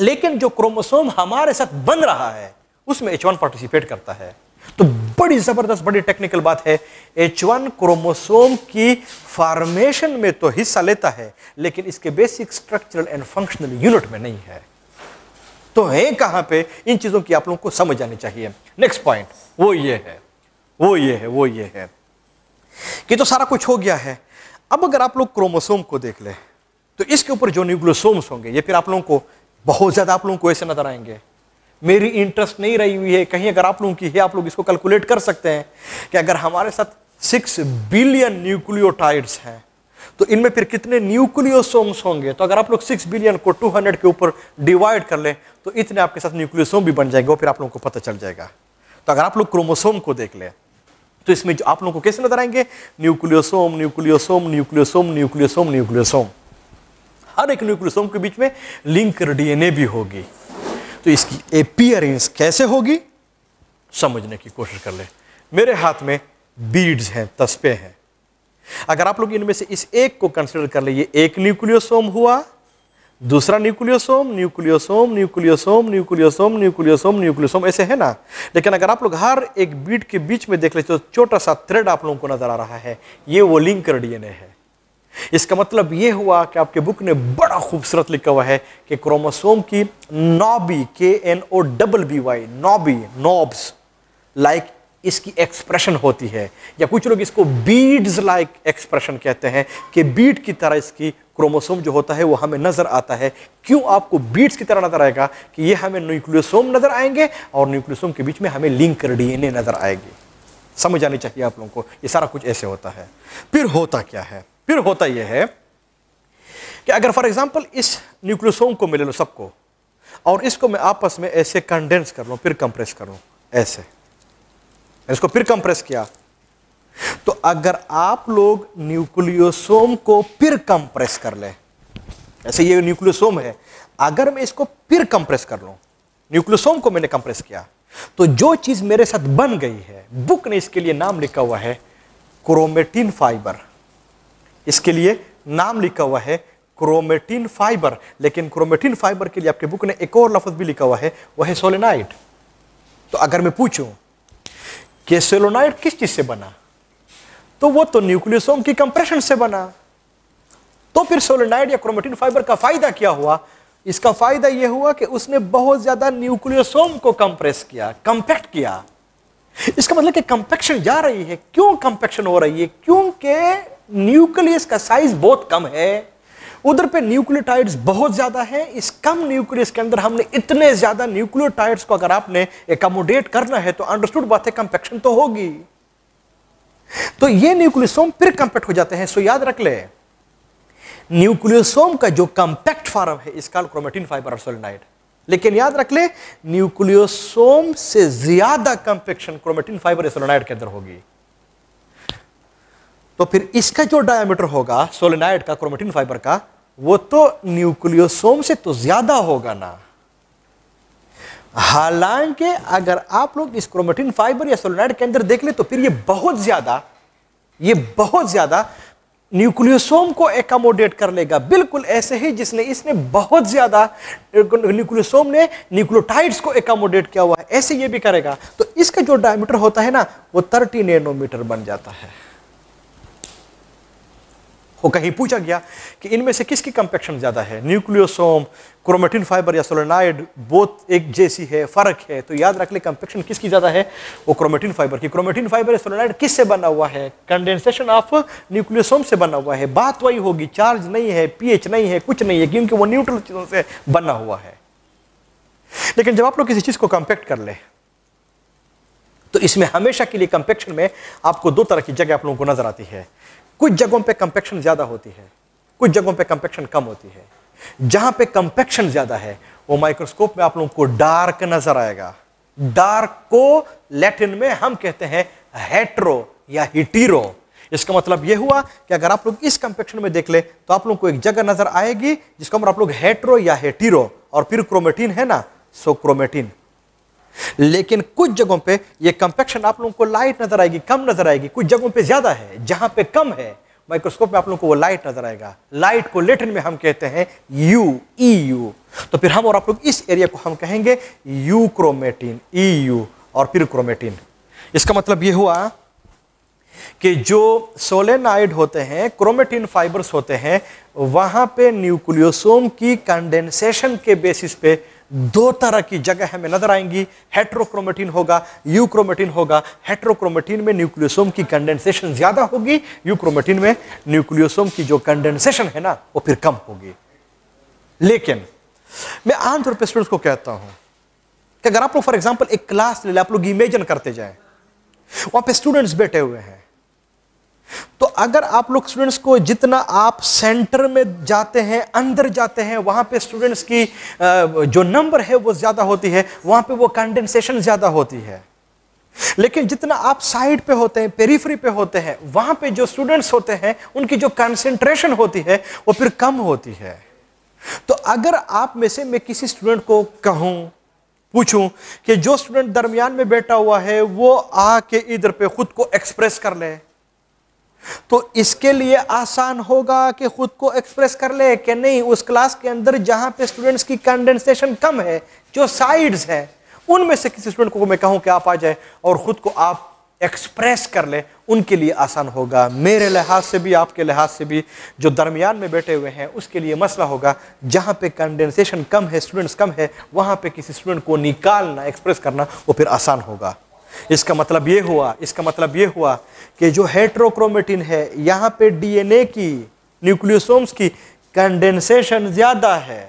लेकिन जो क्रोमोसोम हमारे साथ बन रहा है उसमें एच वन पार्टिसिपेट करता है तो बड़ी ज़बरदस्त बड़ी टेक्निकल बात है एच वन क्रोमोसोम की फॉर्मेशन में तो हिस्सा लेता है लेकिन इसके basic structural and functional unit में नहीं है तो है कहां पे इन चीज़ों की आप लोगों को समझ आनी चाहिए नेक्स्ट पॉइंट वो ये है वो ये है वो ये है कि तो सारा कुछ हो गया है अब अगर आप लोग क्रोमोसोम को देख ले तो इसके ऊपर जो न्यूक्लियोसोम्स होंगे ये फिर आप लोगों को बहुत ज़्यादा आप लोगों को ऐसे नजर आएंगे मेरी इंटरेस्ट नहीं रही हुई है कहीं अगर आप लोगों की है आप लोग इसको कैलकुलेट कर सकते हैं कि अगर हमारे साथ सिक्स बिलियन न्यूक्लियोटाइड्स हैं तो इनमें फिर कितने न्यूक्लियोसोम्स होंगे तो अगर आप लोग सिक्स बिलियन को टू हंड्रेड के ऊपर डिवाइड कर लें तो इतने आपके साथ न्यूक्लियोसोम भी बन जाएंगे और फिर आप लोगों को पता चल जाएगा तो अगर आप लोग क्रोमोसोम को देख लें तो इसमें जो आप लोगों को कैसे नजर आएंगे nucleosome nucleosome nucleosome nucleosome nucleosome हर एक न्यूक्लियोसोम के बीच में लिंक डीएनए भी होगी तो इसकी एपियरेंस कैसे होगी समझने की कोशिश कर लें मेरे हाथ में बीड्स हैं तस्पे हैं अगर आप लोग इनमें से इस एक को कंसिडर कर ये एक न्यूक्लियोसोम हुआ दूसरा nucleosome nucleosome nucleosome nucleosome nucleosome nucleosome ऐसे है ना लेकिन अगर आप लोग हर एक बीट के बीच में देख ले तो छोटा सा थ्रेड आप लोगों को नजर आ रहा है ये वो लिंकर डीएनए है इसका मतलब ये हुआ कि आपके बुक ने बड़ा खूबसूरत लिखा हुआ है कि क्रोमोसोम की knobby K N O double B Y knobby knobs like इसकी एक्सप्रेशन होती है या कुछ लोग इसको बीड्स लाइक एक्सप्रेशन कहते हैं कि बीड की तरह इसकी क्रोमोसोम जो होता है वो हमें नज़र आता है क्यों आपको बीड्स की तरह नज़र आएगा कि ये हमें न्यूक्लियोसोम नज़र आएंगे और न्यूक्लियोसोम के बीच में हमें लिंक कर डीएनए नज़र आएगी समझ आनी चाहिए आप लोगों को ये सारा कुछ ऐसे होता है फिर होता क्या है फिर होता यह है कि अगर फॉर एग्जाम्पल इस न्यूक्लियोसोम को मिले लो सबको और इसको मैं आपस में ऐसे कंडेंस कर लूँ फिर कंप्रेस कर लूँ ऐसे इसको फिर कंप्रेस किया तो अगर आप लोग न्यूक्लियोसोम को फिर कंप्रेस कर लें ऐसे ये न्यूक्लियोसोम है अगर मैं इसको फिर कंप्रेस कर लूँ न्यूक्लियोसोम को मैंने कंप्रेस किया तो जो चीज़ मेरे साथ बन गई है बुक ने इसके लिए नाम लिखा हुआ है क्रोमेटिन फाइबर इसके लिए नाम लिखा हुआ है क्रोमेटिन फाइबर लेकिन क्रोमेटिन फाइबर के लिए आपके बुक ने एक और लफ्ज भी लिखा हुआ है वह है सोलेनाइट तो अगर मैं पूछूं कि सोलेनाइट किस चीज से बना तो वो तो न्यूक्लियोसोम की कंप्रेशन से बना तो फिर सोलेनाइट या क्रोमेटिन फाइबर का फायदा क्या हुआ इसका फायदा यह हुआ कि उसने बहुत ज्यादा न्यूक्लियोसोम को कंप्रेस किया कंपैक्ट किया इसका मतलब कि कंपेक्शन जा रही है क्यों कंपेक्शन हो रही है क्योंकि न्यूक्लियस का साइज बहुत कम है उधर पे न्यूक्लियोटाइड्स बहुत ज़्यादा है इस कम न्यूक्लियस के अंदर हमने इतने ज़्यादा न्यूक्लियोटाइड्स को अगर आपने एकोमोडेट करना है तो अंडरस्टूड बात है कंपेक्शन तो होगी तो ये न्यूक्लियोसोम फिर कंपेक्ट हो जाते हैं सो याद रख ले न्यूक्लियोसोम का जो कंपेक्ट फॉर्म है इसका क्रोमेटिन फाइबर अर्सोलिनाइड लेकिन याद रख ले न्यूक्लियोसोम से ज्यादा कंपेक्शन क्रोमेटिन फाइबर एसोलिनाइड के अंदर होगी तो फिर इसका जो डायमीटर होगा सोलेनाइड का क्रोमेटिन फाइबर का वो तो न्यूक्लियोसोम से तो ज्यादा होगा ना हालांकि अगर आप लोग इस क्रोमेटिन फाइबर या सोलेनाइड के अंदर देख ले तो फिर ये बहुत ज्यादा ये बहुत ज्यादा न्यूक्लियोसोम को एकोमोडेट कर लेगा बिल्कुल ऐसे ही जिसने इसने बहुत ज़्यादा न्यूक्लियोसोम ने न्यूक्लियोटाइड्स को एकोमोडेट किया हुआ है ऐसे ये भी करेगा तो इसका जो डायमीटर होता है ना वो 30 नैनोमीटर बन जाता है वो कहीं पूछा गया कि इनमें से किसकी कंपेक्शन ज़्यादा है न्यूक्लियोसोम क्रोमेटिन फाइबर या सोलेनाइड बोथ एक जैसी है फ़र्क है तो याद रख ले कंपेक्शन किसकी ज़्यादा है वो क्रोमेटिन फाइबर की क्रोमेटिन फाइबर या सोलेनाइड किससे बना हुआ है कंडेंसेशन ऑफ न्यूक्लियोसोम से बना हुआ है बात वही होगी चार्ज नहीं है पीएच नहीं है कुछ नहीं है क्योंकि वो न्यूट्रल चीज़ों से बना हुआ है लेकिन जब आप लोग किसी चीज़ को कंपेक्ट कर ले तो इसमें हमेशा के लिए कंपेक्शन में आपको दो तरह की जगह आप लोगों को नजर आती है कुछ जगहों पे कंपेक्शन ज़्यादा होती है कुछ जगहों पे कंपेक्शन कम होती है जहां पे कंपेक्शन ज़्यादा है वो माइक्रोस्कोप में आप लोगों को डार्क नज़र आएगा डार्क को लैटिन में हम कहते हैं हेट्रो या हिटीरो इसका मतलब यह हुआ कि अगर आप लोग इस कंपेक्शन में देख ले तो आप लोग को एक जगह नजर आएगी जिसका हम मतलब आप लोग हेट्रो या हेटीरो और फिर क्रोमेटिन है ना सो क्रोमेटिन लेकिन कुछ जगहों पे ये कंपेक्शन आप लोगों को लाइट नज़र आएगी कम नज़र आएगी कुछ जगहों पे ज़्यादा है जहां पे कम है माइक्रोस्कोप में आप लोगों को वो लाइट नज़र आएगा लाइट को लेटिन में हम कहते हैं यू ई यू तो फिर हम और आप लोग इस एरिया को हम कहेंगे यू क्रोमेटिन ई यू और फिर क्रोमेटिन इसका मतलब ये हुआ कि जो सोलेनाइड होते हैं क्रोमेटिन फाइबर्स होते हैं वहां पे न्यूक्लियोसोम की कंडेंसेशन के बेसिस पे दो तरह की जगह हमें नजर आएंगी हेट्रोक्रोमेटिन होगा यूक्रोमेटिन होगा हेट्रोक्रोमेटिन में न्यूक्लियोसोम की कंडेंसेशन ज्यादा होगी यूक्रोमेटिन में न्यूक्लियोसोम की जो कंडेंसेशन है ना वो फिर कम होगी लेकिन मैं आमतौर पर स्टूडेंट्स को कहता हूं कि अगर आप लोग फॉर एग्जाम्पल एक क्लास ले लें आप लोग इमेजन करते जाए वहां पर स्टूडेंट्स बैठे हुए हैं तो अगर आप लोग स्टूडेंट्स को जितना आप सेंटर में जाते हैं अंदर जाते हैं वहाँ पे स्टूडेंट्स की जो नंबर है वो ज़्यादा होती है वहाँ पे वो कंडेंसेशन ज़्यादा होती है लेकिन जितना आप साइड पे होते हैं पेरीफ्री पे होते हैं वहाँ पे जो स्टूडेंट्स होते हैं उनकी जो कंसेंट्रेशन होती है वो फिर कम होती है तो अगर आप में से मैं किसी स्टूडेंट को कहूँ पूछूं कि जो स्टूडेंट दरमियान में बैठा हुआ है वो आके इधर पे खुद को एक्सप्रेस कर ले तो इसके लिए आसान होगा कि ख़ुद को एक्सप्रेस कर ले कि नहीं उस क्लास के अंदर जहां पे स्टूडेंट्स की कंडेंसेशन कम है जो साइड्स हैं उनमें से किसी स्टूडेंट को मैं कहूँ कि आप आ जाए और ख़ुद को आप एक्सप्रेस कर लें उनके लिए आसान होगा मेरे लिहाज से भी आपके लिहाज से भी जो दरमियान में बैठे हुए हैं उसके लिए मसला होगा जहां पे कंडेंसेशन कम है स्टूडेंट्स कम है वहां पे किसी स्टूडेंट को निकालना एक्सप्रेस करना वो फिर आसान होगा इसका मतलब ये हुआ इसका मतलब ये हुआ कि जो हेट्रोक्रोमेटिन है यहाँ पे डीएनए की न्यूक्लियोसोम्स की कंडेंसेशन ज़्यादा है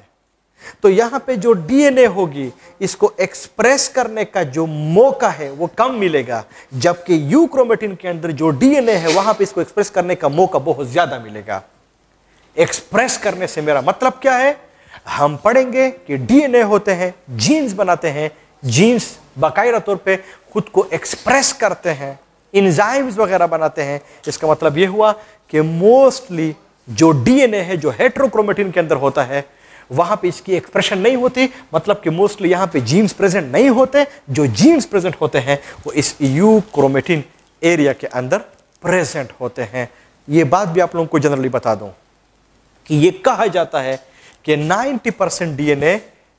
तो यहाँ पे जो डीएनए होगी इसको एक्सप्रेस करने का जो मौका है वो कम मिलेगा जबकि यूक्रोमेटिन के अंदर जो डीएनए है वहाँ पे इसको एक्सप्रेस करने का मौका बहुत ज़्यादा मिलेगा एक्सप्रेस करने से मेरा मतलब क्या है हम पढ़ेंगे कि डीएनए होते हैं जीन्स बनाते हैं जीन्स बाकायदा तौर पे खुद को एक्सप्रेस करते हैं इंजाइम्स वगैरह बनाते हैं इसका मतलब ये हुआ कि मोस्टली जो डीएनए है जो हेट्रोक्रोमेटिन के अंदर होता है वहां पे इसकी एक्सप्रेशन नहीं होती मतलब कि मोस्टली यहाँ पे जीन्स प्रेजेंट नहीं होते जो जीन्स प्रेजेंट होते हैं वो इस यू क्रोमेटिन एरिया के अंदर प्रेजेंट होते हैं ये बात भी आप लोगों को जनरली बता दूं कि ये कहा जाता है कि 90 परसेंट डी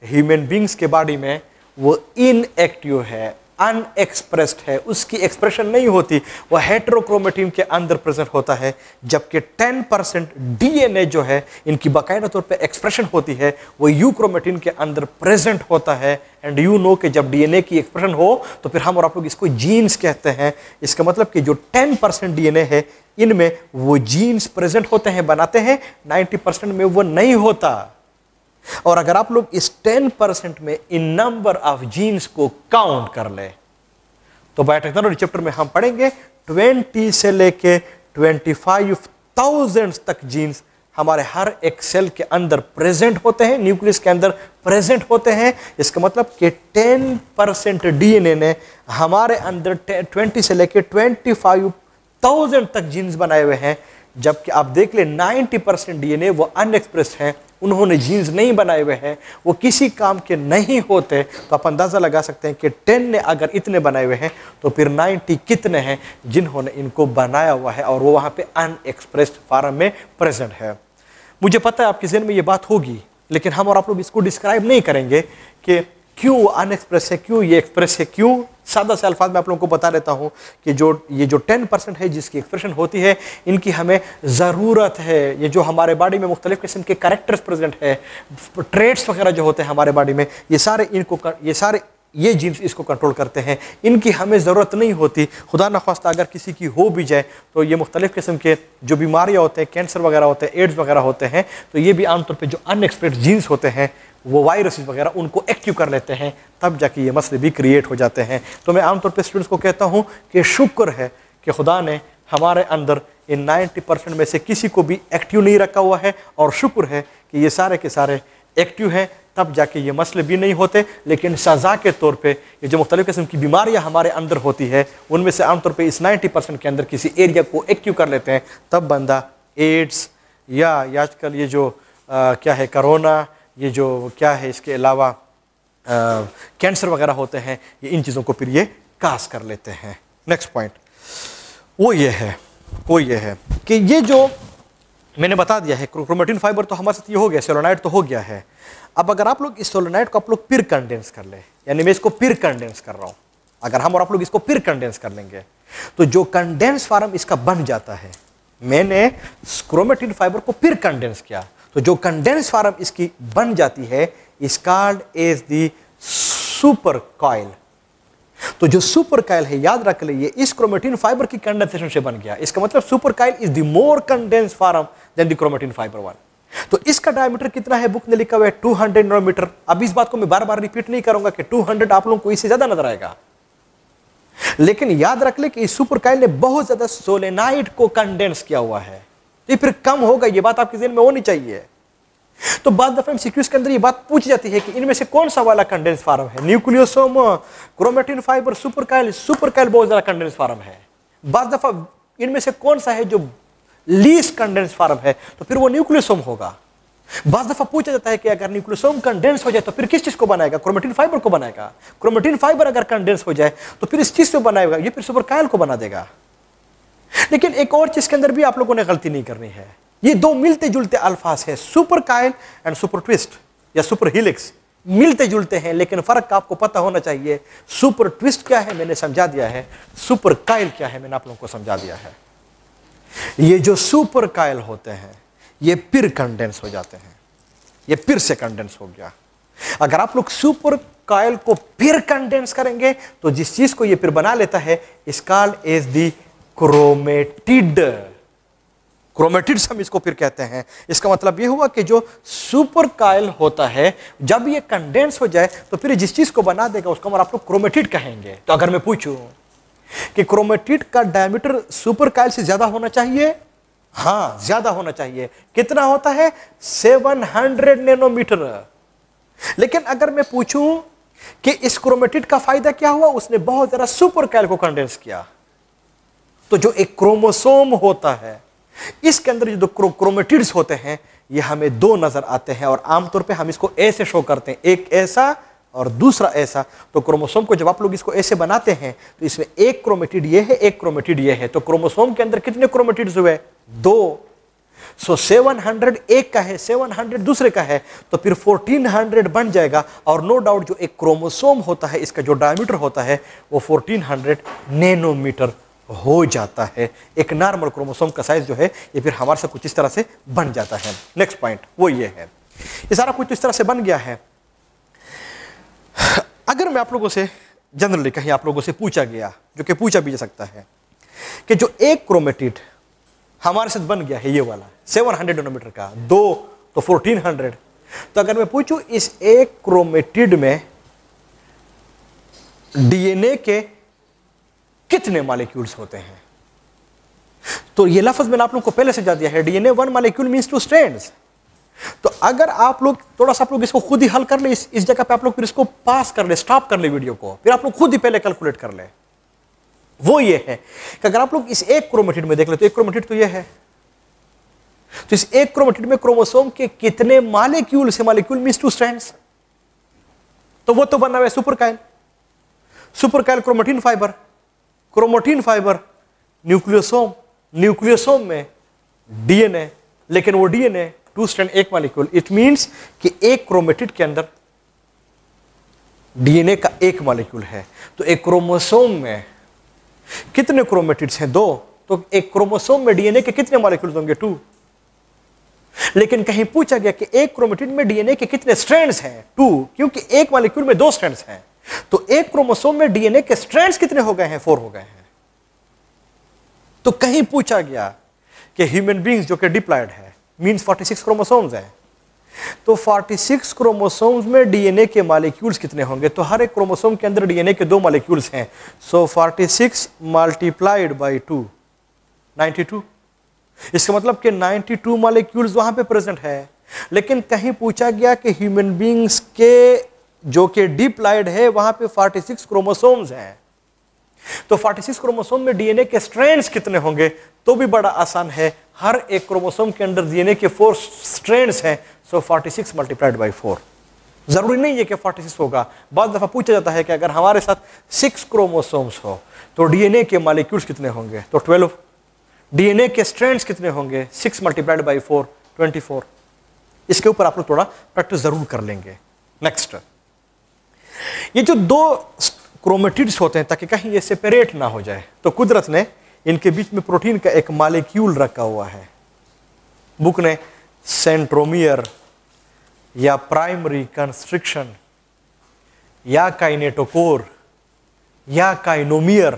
ह्यूमन बींग्स के बॉडी में वो इनएक्टिव है अनएक्सप्रेस्ड है उसकी एक्सप्रेशन नहीं होती वह हेट्रोक्रोमेटिन के अंदर प्रेजेंट होता है जबकि 10 परसेंट डी जो है इनकी बाकायदा तौर पे एक्सप्रेशन होती है वो यूक्रोमेटिन के अंदर प्रेजेंट होता है एंड यू नो कि जब डीएनए की एक्सप्रेशन हो तो फिर हम और आप लोग इसको जीन्स कहते हैं इसका मतलब कि जो 10 परसेंट डी है इनमें वो जीन्स प्रेजेंट होते हैं बनाते हैं नाइन्टी परसेंट में वो नहीं होता और अगर आप लोग इस टेन परसेंट में इन नंबर ऑफ जीन्स को काउंट कर ले तो बायोटेक्नोलॉजी चैप्टर में हम पढ़ेंगे ट्वेंटी से लेके ट्वेंटी फाइव थाउजेंड तक जीन्स हमारे हर एक सेल के अंदर प्रेजेंट होते हैं न्यूक्लियस के अंदर प्रेजेंट होते हैं इसका मतलब कि 10 परसेंट डी ने हमारे अंदर 20 से लेकर 25,000 तक जीन्स बनाए हुए हैं जबकि आप देख ले 90 परसेंट डी वो अनएक्सप्रेस हैं उन्होंने जीन्स नहीं बनाए हुए हैं वो किसी काम के नहीं होते तो आप अंदाज़ा लगा सकते हैं कि 10 ने अगर इतने बनाए हुए हैं तो फिर 90 कितने हैं जिन्होंने इनको बनाया हुआ है और वो वहाँ पे अनएक्सप्रेस फार्म में प्रेजेंट है मुझे पता है आपके जहन में ये बात होगी लेकिन हम और आप लोग इसको डिस्क्राइब नहीं करेंगे कि क्यों अनएक्सप्रेस है क्यों ये एक्सप्रेस है क्यों सादा से अल्फाज में आप लोगों को बता देता हूँ कि जो ये जो टेन परसेंट है जिसकी एक्सप्रेशन होती है इनकी हमें ज़रूरत है ये जो हमारे बॉडी में मुख्तलिफ़ किस्म के करेक्टर्स प्रेजेंट है ट्रेड्स वगैरह जो होते हैं हमारे बॉडी में ये सारे इनको कर, ये सारे ये जीन्स इसको कंट्रोल करते हैं इनकी हमें ज़रूरत नहीं होती खुदा नखास्ता अगर किसी की हो भी जाए तो ये मुख्तलिफ़ किस्म के जो बीमारियाँ होते हैं कैंसर वगैरह होते हैं एड्स वगैरह होते हैं तो ये भी आमतौर पर जो अनएक्सपेक्ट जीन्स होते हैं वो वायरस वगैरह उनको एक्टिव कर लेते हैं तब जाके ये मसले भी क्रिएट हो जाते हैं तो मैं आमतौर पर स्टूडेंट्स को कहता हूँ कि शुक्र है कि खुदा ने हमारे अंदर इन 90 परसेंट में से किसी को भी एक्टिव नहीं रखा हुआ है और शुक्र है कि ये सारे के सारे एक्टिव हैं तब जाके ये मसले भी नहीं होते लेकिन सज़ा के तौर पे ये जो मुख्तलिफ़ किस्म की बीमारियाँ हमारे अंदर होती है उनमें से आमतौर पे इस 90 परसेंट के अंदर किसी एरिया को एक्टिव कर लेते हैं तब बंदा एड्स या आजकल ये जो आ, क्या है करोना ये जो क्या है इसके अलावा कैंसर वगैरह होते हैं ये इन चीज़ों को फिर ये कास कर लेते हैं नेक्स्ट पॉइंट वो ये है वो ये है कि ये जो मैंने बता दिया है क्रोमेटिन फाइबर तो हमारे साथ ये हो गया सोलोनाइट तो हो गया है अब अगर आप लोग इस सोलोनाइट को आप लोग पिर कंडेंस कर ले यानी मैं इसको पिर कंडेंस कर रहा हूँ अगर हम और आप लोग इसको पिर कंडेंस कर लेंगे तो जो कंडेंस फार्म इसका बन जाता है मैंने क्रोमेटिन फाइबर को पिर कंडेंस किया तो जो कंडेंस फार्म इसकी बन जाती है इस card is the super coil तो जो सुपर कायल है याद रख लीजिए इस क्रोमेटिन फाइबर की कंडेंसेशन से बन गया इसका मतलब super coil is the more condense form than the chromatin fibre one तो इसका डायमीटर कितना है बुक ने लिखा हुआ है 200 नोमीटर अब इस बात को मैं बार बार रिपीट नहीं करूंगा कि 200 आप लोगों को इससे ज्यादा नजर आएगा लेकिन याद रख ले कि इस सुपर कायल ने बहुत ज्यादा सोलेनाइट को कंडेंस किया हुआ है ये फिर कम होगा ये बात आपके जहन में होनी चाहिए तो बाद दफा एम के अंदर ये बात पूछी जाती है कि इनमें से कौन सा वाला कंडेंस फार्म है nucleosome chromatin fibre supercoil supercoil बहुत ज़्यादा कंडेंस फार्म है बाद दफा इनमें से कौन सा है जो लीस कंडेंस फार्म है तो फिर वो न्यूक्लियोसोम होगा बाद दफा पूछा जाता है कि अगर न्यूक्लियोसोम कंडेंस हो जाए तो फिर किस चीज को बनाएगा क्रोमेटिन फाइबर को बनाएगा क्रोमेटिन फाइबर अगर कंडेंस हो जाए तो फिर इस चीज से बनाएगा ये फिर सुपरकाइल को बना देगा लेकिन एक और चीज़ के अंदर भी आप लोगों ने गलती नहीं करनी है ये दो मिलते जुलते अल्फाज है super coil and super twist या सुपर हिलिक्स मिलते जुलते हैं लेकिन फ़र्क आपको पता होना चाहिए सुपर ट्विस्ट क्या है मैंने समझा दिया है सुपर कायल क्या है मैंने आप लोगों को समझा दिया है ये जो सुपर कायल होते हैं ये पिर कंडेंस हो जाते हैं ये पिर से कंडेंस हो गया अगर आप लोग सुपर कायल को पिर कंडेंस करेंगे तो जिस चीज़ को ये पिर बना लेता है इस काल इज दी क्रोमेटिड क्रोमेटिड हम इसको फिर कहते हैं इसका मतलब ये हुआ कि जो सुपर कायल होता है जब ये कंडेंस हो जाए तो फिर जिस चीज़ को बना देगा उसको हम आप लोग क्रोमेटिड कहेंगे तो अगर मैं पूछूं कि क्रोमेटिड का डायमीटर सुपर कायल से ज़्यादा होना चाहिए हाँ ज़्यादा होना चाहिए कितना होता है 700 नैनोमीटर लेकिन अगर मैं पूछूं कि इस क्रोमेटिड का फायदा क्या हुआ उसने बहुत ज़्यादा सुपर कैल को कंडेंस किया तो जो एक क्रोमोसोम होता है इसके अंदर जो क्रो, क्रोमेटिड्स होते हैं ये हमें दो नज़र आते हैं और आमतौर पे हम इसको ऐसे शो करते हैं एक ऐसा और दूसरा ऐसा तो क्रोमोसोम को जब आप लोग इसको ऐसे बनाते हैं तो इसमें एक क्रोमेटिड ये है एक क्रोमेटिड ये है तो क्रोमोसोम के अंदर कितने क्रोमेटिड्स हुए दो सो सेवन हंड्रेड एक का है सेवन हंड्रेड दूसरे का है तो फिर फोर्टीन हंड्रेड बन जाएगा और नो डाउट जो एक क्रोमोसोम होता है इसका जो डायमीटर होता है वो फोर्टीन हंड्रेड नैनोमीटर हो जाता है एक नॉर्मल क्रोमोसोम का साइज जो है ये फिर हमारे से कुछ इस तरह से बन जाता है नेक्स्ट पॉइंट वो ये है ये सारा कुछ तो इस तरह से बन गया है अगर मैं आप लोगों से जनरली कहीं आप लोगों से पूछा गया जो कि पूछा भी जा सकता है कि जो एक क्रोमेटिड हमारे साथ बन गया है ये वाला 700 हंड्रेड नोमीटर का दो तो 1400 तो अगर मैं पूछूं इस एक क्रोमेटिड में डीएनए के कितने मालिक्यूल्स होते हैं तो ये लफ्ज मैंने आप लोग को पहले से जा दिया है DNA one molecule mean two strands तो अगर आप लोग थोड़ा सा आप लोग इसको खुद ही हल कर ले इस, इस जगह पे आप लोग फिर इसको पास कर ले स्टॉप कर ले वीडियो को फिर आप लोग खुद ही पहले कैलकुलेट कर ले वो ये है कि अगर आप लोग इस एक क्रोमेटिड में देख ले तो एक क्रोमेटिड तो ये है तो इस एक क्रोमेटिड में क्रोमोसोम के कितने मालिक्यूल से मालिक्यूल मीन टू स्ट्रैंड्स तो वो तो बना हुआ है supercoil supercoil chromatin fibre chromatin fibre nucleosome nucleosome में डीएनए लेकिन वो डीएनए टू स्टैंड एक मालिक्यूल इट मींस कि एक क्रोमेटिड के अंदर डीएनए का एक मालिक्यूल है तो एक क्रोमोसोम में कितने क्रोमेटिड्स हैं दो तो एक क्रोमोसोम में डीएनए के कितने मॉलिक्यूल होंगे टू लेकिन कहीं पूछा गया कि एक क्रोमेटिड में डीएनए के कितने स्ट्रैंड्स हैं टू क्योंकि एक मालिक्यूल में दो स्ट्रैंड्स हैं तो एक क्रोमोसोम में डीएनए के स्ट्रैंड्स कितने हो गए हैं फोर हो गए हैं तो कहीं पूछा गया कि ह्यूमन बींग्स जो कि डिप्लाइड है मीन्स 46 क्रोमोसोम्स हैं तो 46 क्रोमोसोम्स में डीएनए के मालिक्यूल्स कितने होंगे तो हर एक क्रोमोसोम के अंदर डीएनए के दो मालिक्यूल्स हैं so so, 46 multiplied by two 92 इसका मतलब कि 92 मालिक्यूल्स वहां पे प्रेजेंट है लेकिन कहीं पूछा गया कि ह्यूमन बींग्स के जो कि डीप्लाइड है वहां पे 46 सिक्स क्रोमोसोम्स हैं तो 46 सिक्स क्रोमोसोम में डीएनए के स्ट्रेन कितने होंगे तो भी बड़ा आसान है हर एक क्रोमोसोम के अंदर डीएनए के फोर स्ट्रेन हैं सो 46 मल्टीप्लाइड बाई फोर ज़रूरी नहीं है कि फोर्टी सिक्स होगा बाद दफ़ा पूछा जाता है कि अगर हमारे साथ सिक्स क्रोमोसोम्स हो तो डीएनए के मालिक्यूल्स कितने होंगे तो ट्वेल्व डीएनए के स्ट्रैंड्स कितने होंगे six multiplied by four twenty four इसके ऊपर आप लोग थोड़ा प्रैक्टिस ज़रूर कर लेंगे नेक्स्ट ये जो दो क्रोमेटिड्स होते हैं ताकि कहीं ये सेपरेट ना हो जाए तो कुदरत ने इनके बीच में प्रोटीन का एक मालिक्यूल रखा हुआ है बुक ने सेंट्रोमियर या प्राइमरी कंस्ट्रिक्शन या काइनेटोकोर या काइनोमियर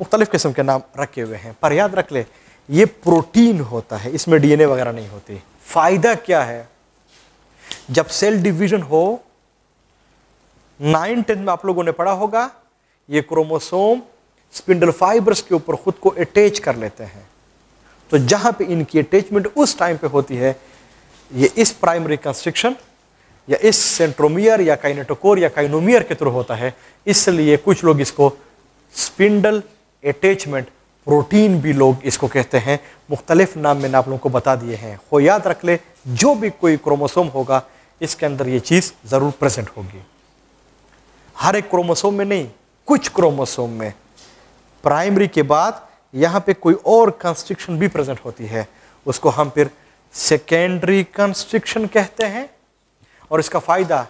मुख्तलिफ किस्म के नाम रखे हुए हैं पर याद रख ले ये प्रोटीन होता है इसमें डीएनए वगैरह नहीं होती फ़ायदा क्या है जब सेल डिवीज़न हो नाइन टेंथ में आप लोगों ने पढ़ा होगा ये क्रोमोसोम स्पिंडल फाइबर्स के ऊपर खुद को अटैच कर लेते हैं तो जहाँ पे इनकी अटैचमेंट उस टाइम पे होती है ये इस प्राइमरी कंस्ट्रिक्शन या इस सेंट्रोमियर या काइनेटोकोर या काइनोमियर के थ्रू होता है इसलिए कुछ लोग इसको स्पिंडल अटैचमेंट प्रोटीन भी लोग इसको कहते हैं मुख्तलिफ नाम मैंने आप लोगों को बता दिए हैं हो याद रख ले जो भी कोई क्रोमोसोम होगा इसके अंदर ये चीज़ ज़रूर प्रेजेंट होगी हर एक क्रोमोसोम में नहीं कुछ क्रोमोसोम में प्राइमरी के बाद यहाँ पे कोई और कंस्ट्रिक्शन भी प्रेजेंट होती है उसको हम फिर सेकेंडरी कंस्ट्रिक्शन कहते हैं और इसका फ़ायदा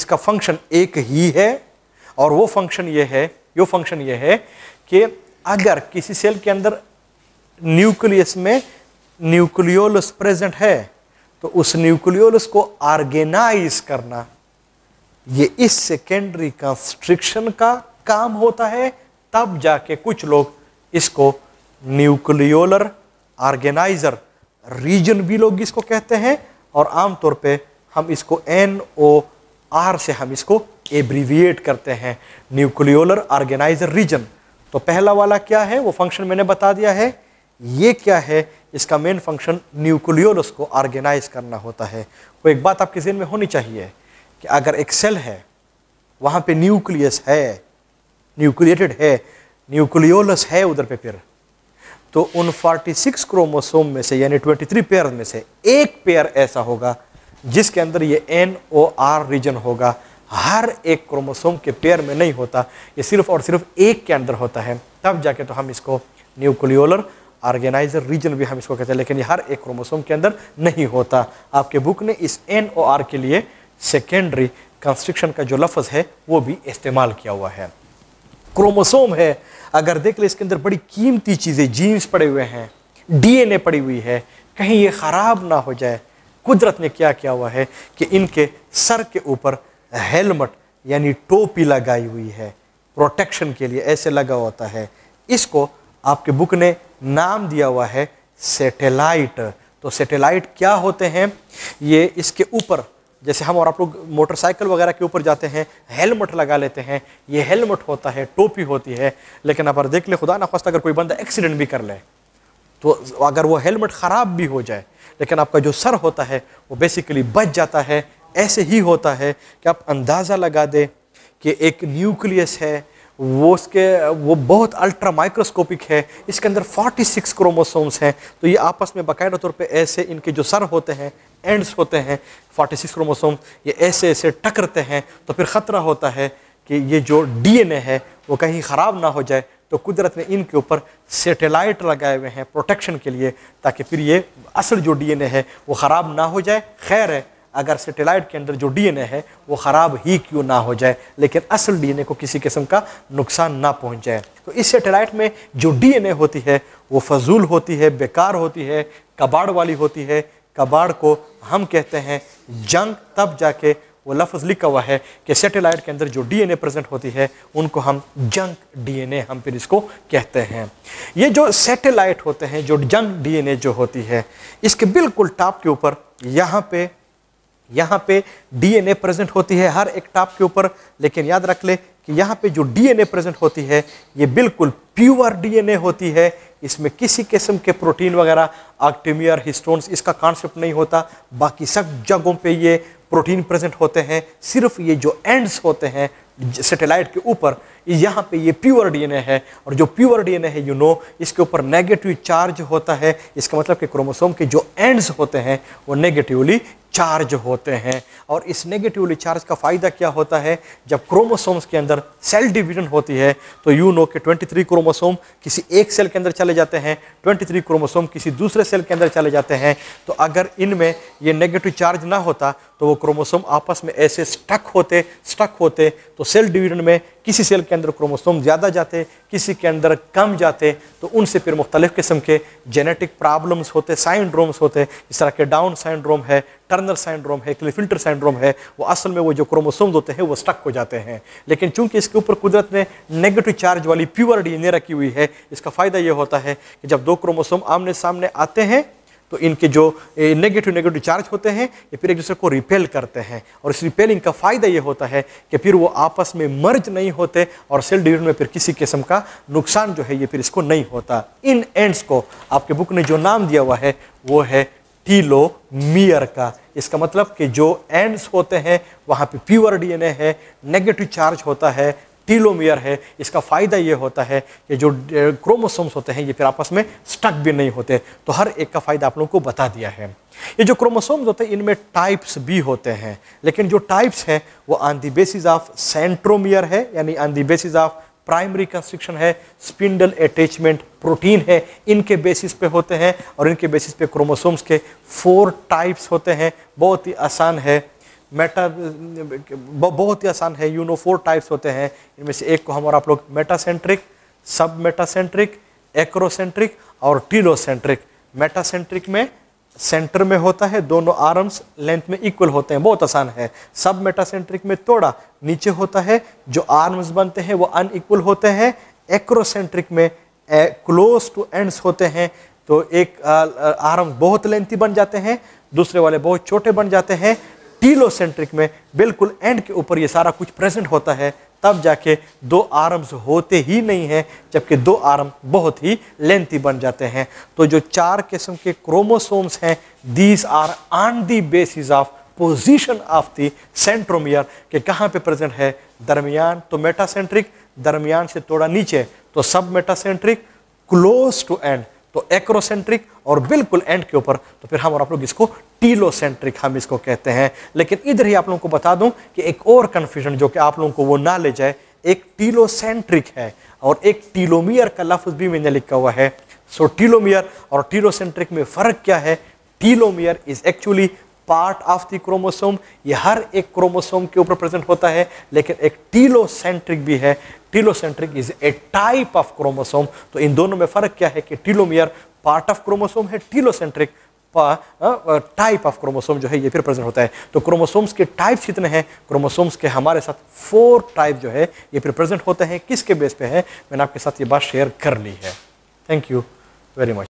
इसका फंक्शन एक ही है और वो फंक्शन ये है यो फंक्शन ये है कि अगर किसी सेल के अंदर न्यूक्लियस में न्यूक्लियोलस प्रेजेंट है तो उस न्यूक्लियोलस को ऑर्गेनाइज करना ये इस सेकेंडरी कंस्ट्रिक्शन का काम होता है तब जाके कुछ लोग इसको न्यूक्लियोलर ऑर्गेनाइजर रीजन भी लोग इसको कहते हैं और आमतौर पे हम इसको एन ओ आर से हम इसको एब्रीविएट करते हैं न्यूक्लियोलर ऑर्गेनाइजर रीजन तो पहला वाला क्या है वो फंक्शन मैंने बता दिया है ये क्या है इसका मेन फंक्शन न्यूक्लियोलस को ऑर्गेनाइज करना होता है वो एक बात आपके जहन में होनी चाहिए कि अगर एक सेल है वहाँ पे न्यूक्लियस है न्यूक्लिएटेड है न्यूक्लियोलस है उधर पे फिर तो उन 46 क्रोमोसोम में से यानी 23 पेयर में से एक पेयर ऐसा होगा जिसके अंदर ये एन ओ आर रीजन होगा हर एक क्रोमोसोम के पेयर में नहीं होता ये सिर्फ और सिर्फ एक के अंदर होता है तब जाके तो हम इसको न्यूक्लियोलर ऑर्गेनाइजर रीजन भी हम इसको कहते हैं लेकिन ये हर एक क्रोमोसोम के अंदर नहीं होता आपके बुक ने इस एन ओ आर के लिए सेकेंडरी कंस्ट्रक्शन का जो लफ्ज़ है वो भी इस्तेमाल किया हुआ है क्रोमोसोम है अगर देख ले इसके अंदर बड़ी कीमती चीज़ें जीन्स पड़े हुए हैं डीएनए पड़ी हुई है कहीं ये ख़राब ना हो जाए कुदरत ने क्या किया हुआ है कि इनके सर के ऊपर हेलमेट यानी टोपी लगाई हुई है प्रोटेक्शन के लिए ऐसे लगा होता है इसको आपके बुक ने नाम दिया हुआ है सेटेलाइट तो सेटेलाइट क्या होते हैं ये इसके ऊपर जैसे हम और आप लोग मोटरसाइकिल वगैरह के ऊपर जाते हैं हेलमेट लगा लेते हैं ये हेलमेट होता है टोपी होती है लेकिन अगर देख ले खुदा ना खास्त अगर कोई बंदा एक्सीडेंट भी कर ले तो अगर वो हेलमेट ख़राब भी हो जाए लेकिन आपका जो सर होता है वो बेसिकली बच जाता है ऐसे ही होता है कि आप अंदाज़ा लगा दें कि एक न्यूक्लियस है वो उसके वो बहुत अल्ट्रा माइक्रोस्कोपिक है इसके अंदर 46 क्रोमोसोम्स हैं तो ये आपस में बाकायदा तौर पे ऐसे इनके जो सर होते हैं एंड्स होते हैं 46 क्रोमोसोम ये ऐसे ऐसे टकरते हैं तो फिर ख़तरा होता है कि ये जो डीएनए है वो कहीं ख़राब ना हो जाए तो कुदरत ने इनके ऊपर सेटेलाइट लगाए हुए हैं प्रोटेक्शन के लिए ताकि फिर ये असल जो डी है वो ख़राब ना हो जाए खैर है अगर सेटेलाइट के अंदर जो डीएनए है वो ख़राब ही क्यों ना हो जाए लेकिन असल डीएनए को किसी किस्म का नुकसान ना पहुंच जाए तो इस सेटेलाइट में जो डीएनए होती है वो फजूल होती है बेकार होती है कबाड़ वाली होती है कबाड़ को हम कहते हैं जंग तब जाके वो लफ्ज़ लिखा हुआ है कि सेटेलाइट के अंदर जो डीएनए प्रेजेंट होती है उनको हम जंक डीएनए हम फिर इसको कहते हैं ये जो सेटेलाइट होते हैं जो जंक डीएनए जो होती है इसके बिल्कुल टॉप के ऊपर यहाँ पे यहाँ पे डीएनए प्रेजेंट होती है हर एक टाप के ऊपर लेकिन याद रख ले कि यहाँ पे जो डीएनए प्रेजेंट होती है ये बिल्कुल प्योर डीएनए होती है इसमें किसी किस्म के प्रोटीन वगैरह आक्टिमियर हिस्टोन्स इसका कॉन्सेप्ट नहीं होता बाकी सब जगहों पे ये प्रोटीन प्रेजेंट होते हैं सिर्फ ये जो एंड्स होते हैं सेटेलाइट के ऊपर यहाँ पे ये प्योर डीएनए है और जो प्योर डीएनए है यू नो इसके ऊपर नेगेटिव चार्ज होता है इसका मतलब कि क्रोमोसोम के जो एंड्स होते हैं वो नेगेटिवली चार्ज होते हैं और इस नेगेटिवली चार्ज का फ़ायदा क्या होता है जब क्रोमोसोम्स के अंदर सेल डिवीजन होती है तो यू नो कि 23 क्रोमोसोम किसी एक सेल के अंदर चले जाते हैं 23 क्रोमोसोम किसी दूसरे सेल के अंदर चले जाते हैं तो अगर इनमें ये नेगेटिव चार्ज ना होता तो वो क्रोमोसोम आपस में ऐसे स्टक होते स्टक होते तो सेल डिविजन में किसी सेल के अंदर क्रोमोसोम ज़्यादा जाते किसी के अंदर कम जाते तो उनसे फिर मुख्तलिफ़ किस्म के जेनेटिक प्रॉब्लम्स होते साइंड्रोम्स होते इस तरह के डाउन साइंड्रोम है टर्नर साइंड्रोम है क्लिफिल्टर साइंड्रोम है वो असल में वो जो क्रोमोसोम्स होते हैं वो स्टक हो जाते हैं लेकिन चूंकि इसके ऊपर कुदरत ने नेगेटिव चार्ज वाली प्योर डी रखी हुई है इसका फ़ायदा ये होता है कि जब दो क्रोमोसोम आमने सामने आते हैं तो इनके जो नेगेटिव नेगेटिव चार्ज होते हैं ये फिर एक दूसरे को रिपेल करते हैं और इस रिपेलिंग का फ़ायदा ये होता है कि फिर वो आपस में मर्ज नहीं होते और सेल डिवीजन में फिर किसी किस्म का नुकसान जो है ये फिर इसको नहीं होता इन एंड्स को आपके बुक ने जो नाम दिया हुआ है वो है टीलो मियर का इसका मतलब कि जो एंड्स होते हैं वहाँ पे प्योर डीएनए है नेगेटिव चार्ज होता है टीलोमियर है इसका फ़ायदा ये होता है कि जो क्रोमोसोम्स होते हैं ये फिर आपस में स्टक भी नहीं होते तो हर एक का फ़ायदा आप लोगों को बता दिया है ये जो क्रोमोसोम्स होते हैं इनमें टाइप्स भी होते हैं लेकिन जो टाइप्स हैं वो on the basis of centromere है यानी on the basis of primary construction है स्पिंडल अटैचमेंट प्रोटीन है इनके बेसिस पे होते हैं और इनके बेसिस पे क्रोमोसोम्स के फोर टाइप्स होते हैं बहुत ही आसान है मेटा बहुत ही आसान है यू नो फोर टाइप्स होते हैं इनमें से एक को हम और आप लोग मेटासेंट्रिक सब मेटासेंट्रिक एक्रोसेंट्रिक और टीलोसेंट्रिक मेटासेंट्रिक में सेंटर में होता है दोनों आर्म्स लेंथ में इक्वल होते हैं बहुत आसान है सब मेटासेंट्रिक में थोड़ा नीचे होता है जो आर्म्स बनते हैं वो अनइक्वल होते हैं एक्रोसेंट्रिक में क्लोज टू एंड्स होते हैं तो एक आर्म बहुत लेंथी बन जाते हैं दूसरे वाले बहुत छोटे बन जाते हैं टीलोसेंट्रिक में बिल्कुल एंड के ऊपर ये सारा कुछ प्रेजेंट होता है तब जाके दो आर्म्स होते ही नहीं हैं जबकि दो आर्म बहुत ही लेंथी बन जाते हैं तो जो चार किस्म के क्रोमोसोम्स हैं these are on the basis of position of the centromere के कहाँ पे प्रेजेंट है दरमियान तो मेटासेंट्रिक दरमियान से थोड़ा नीचे तो sub metacentric close to end तो एक्रोसेंट्रिक और बिल्कुल एंड के ऊपर तो फिर हम और आप लोग इसको टीलोसेंट्रिक हम इसको कहते हैं लेकिन इधर ही आप लोगों को बता दूं कि एक और कन्फ्यूजन जो कि आप लोगों को वो ना ले जाए एक टीलोसेंट्रिक है और एक टीलोमियर का लफ्ज भी मैंने लिखा हुआ है सो टीलोमियर और टीलोसेंट्रिक में फ़र्क क्या है telomere is actually part of the chromosome ये हर एक क्रोमोसोम के ऊपर प्रेजेंट होता है लेकिन एक टीलोसेंट्रिक भी है telocentric is a type of chromosome तो इन दोनों में फर्क क्या है कि टीलोमियर पार्ट ऑफ क्रोमोसोम है टीलोसेंट्रिक टाइप ऑफ क्रोमोसोम जो है ये फिर प्रेजेंट होता है तो क्रोमोसोम्स के टाइप्स कितने हैं क्रोमोसोम्स के हमारे साथ फोर टाइप जो है ये फिर प्रेजेंट होते हैं किसके बेस पे है मैंने आपके साथ ये बात शेयर कर ली है थैंक यू वेरी मच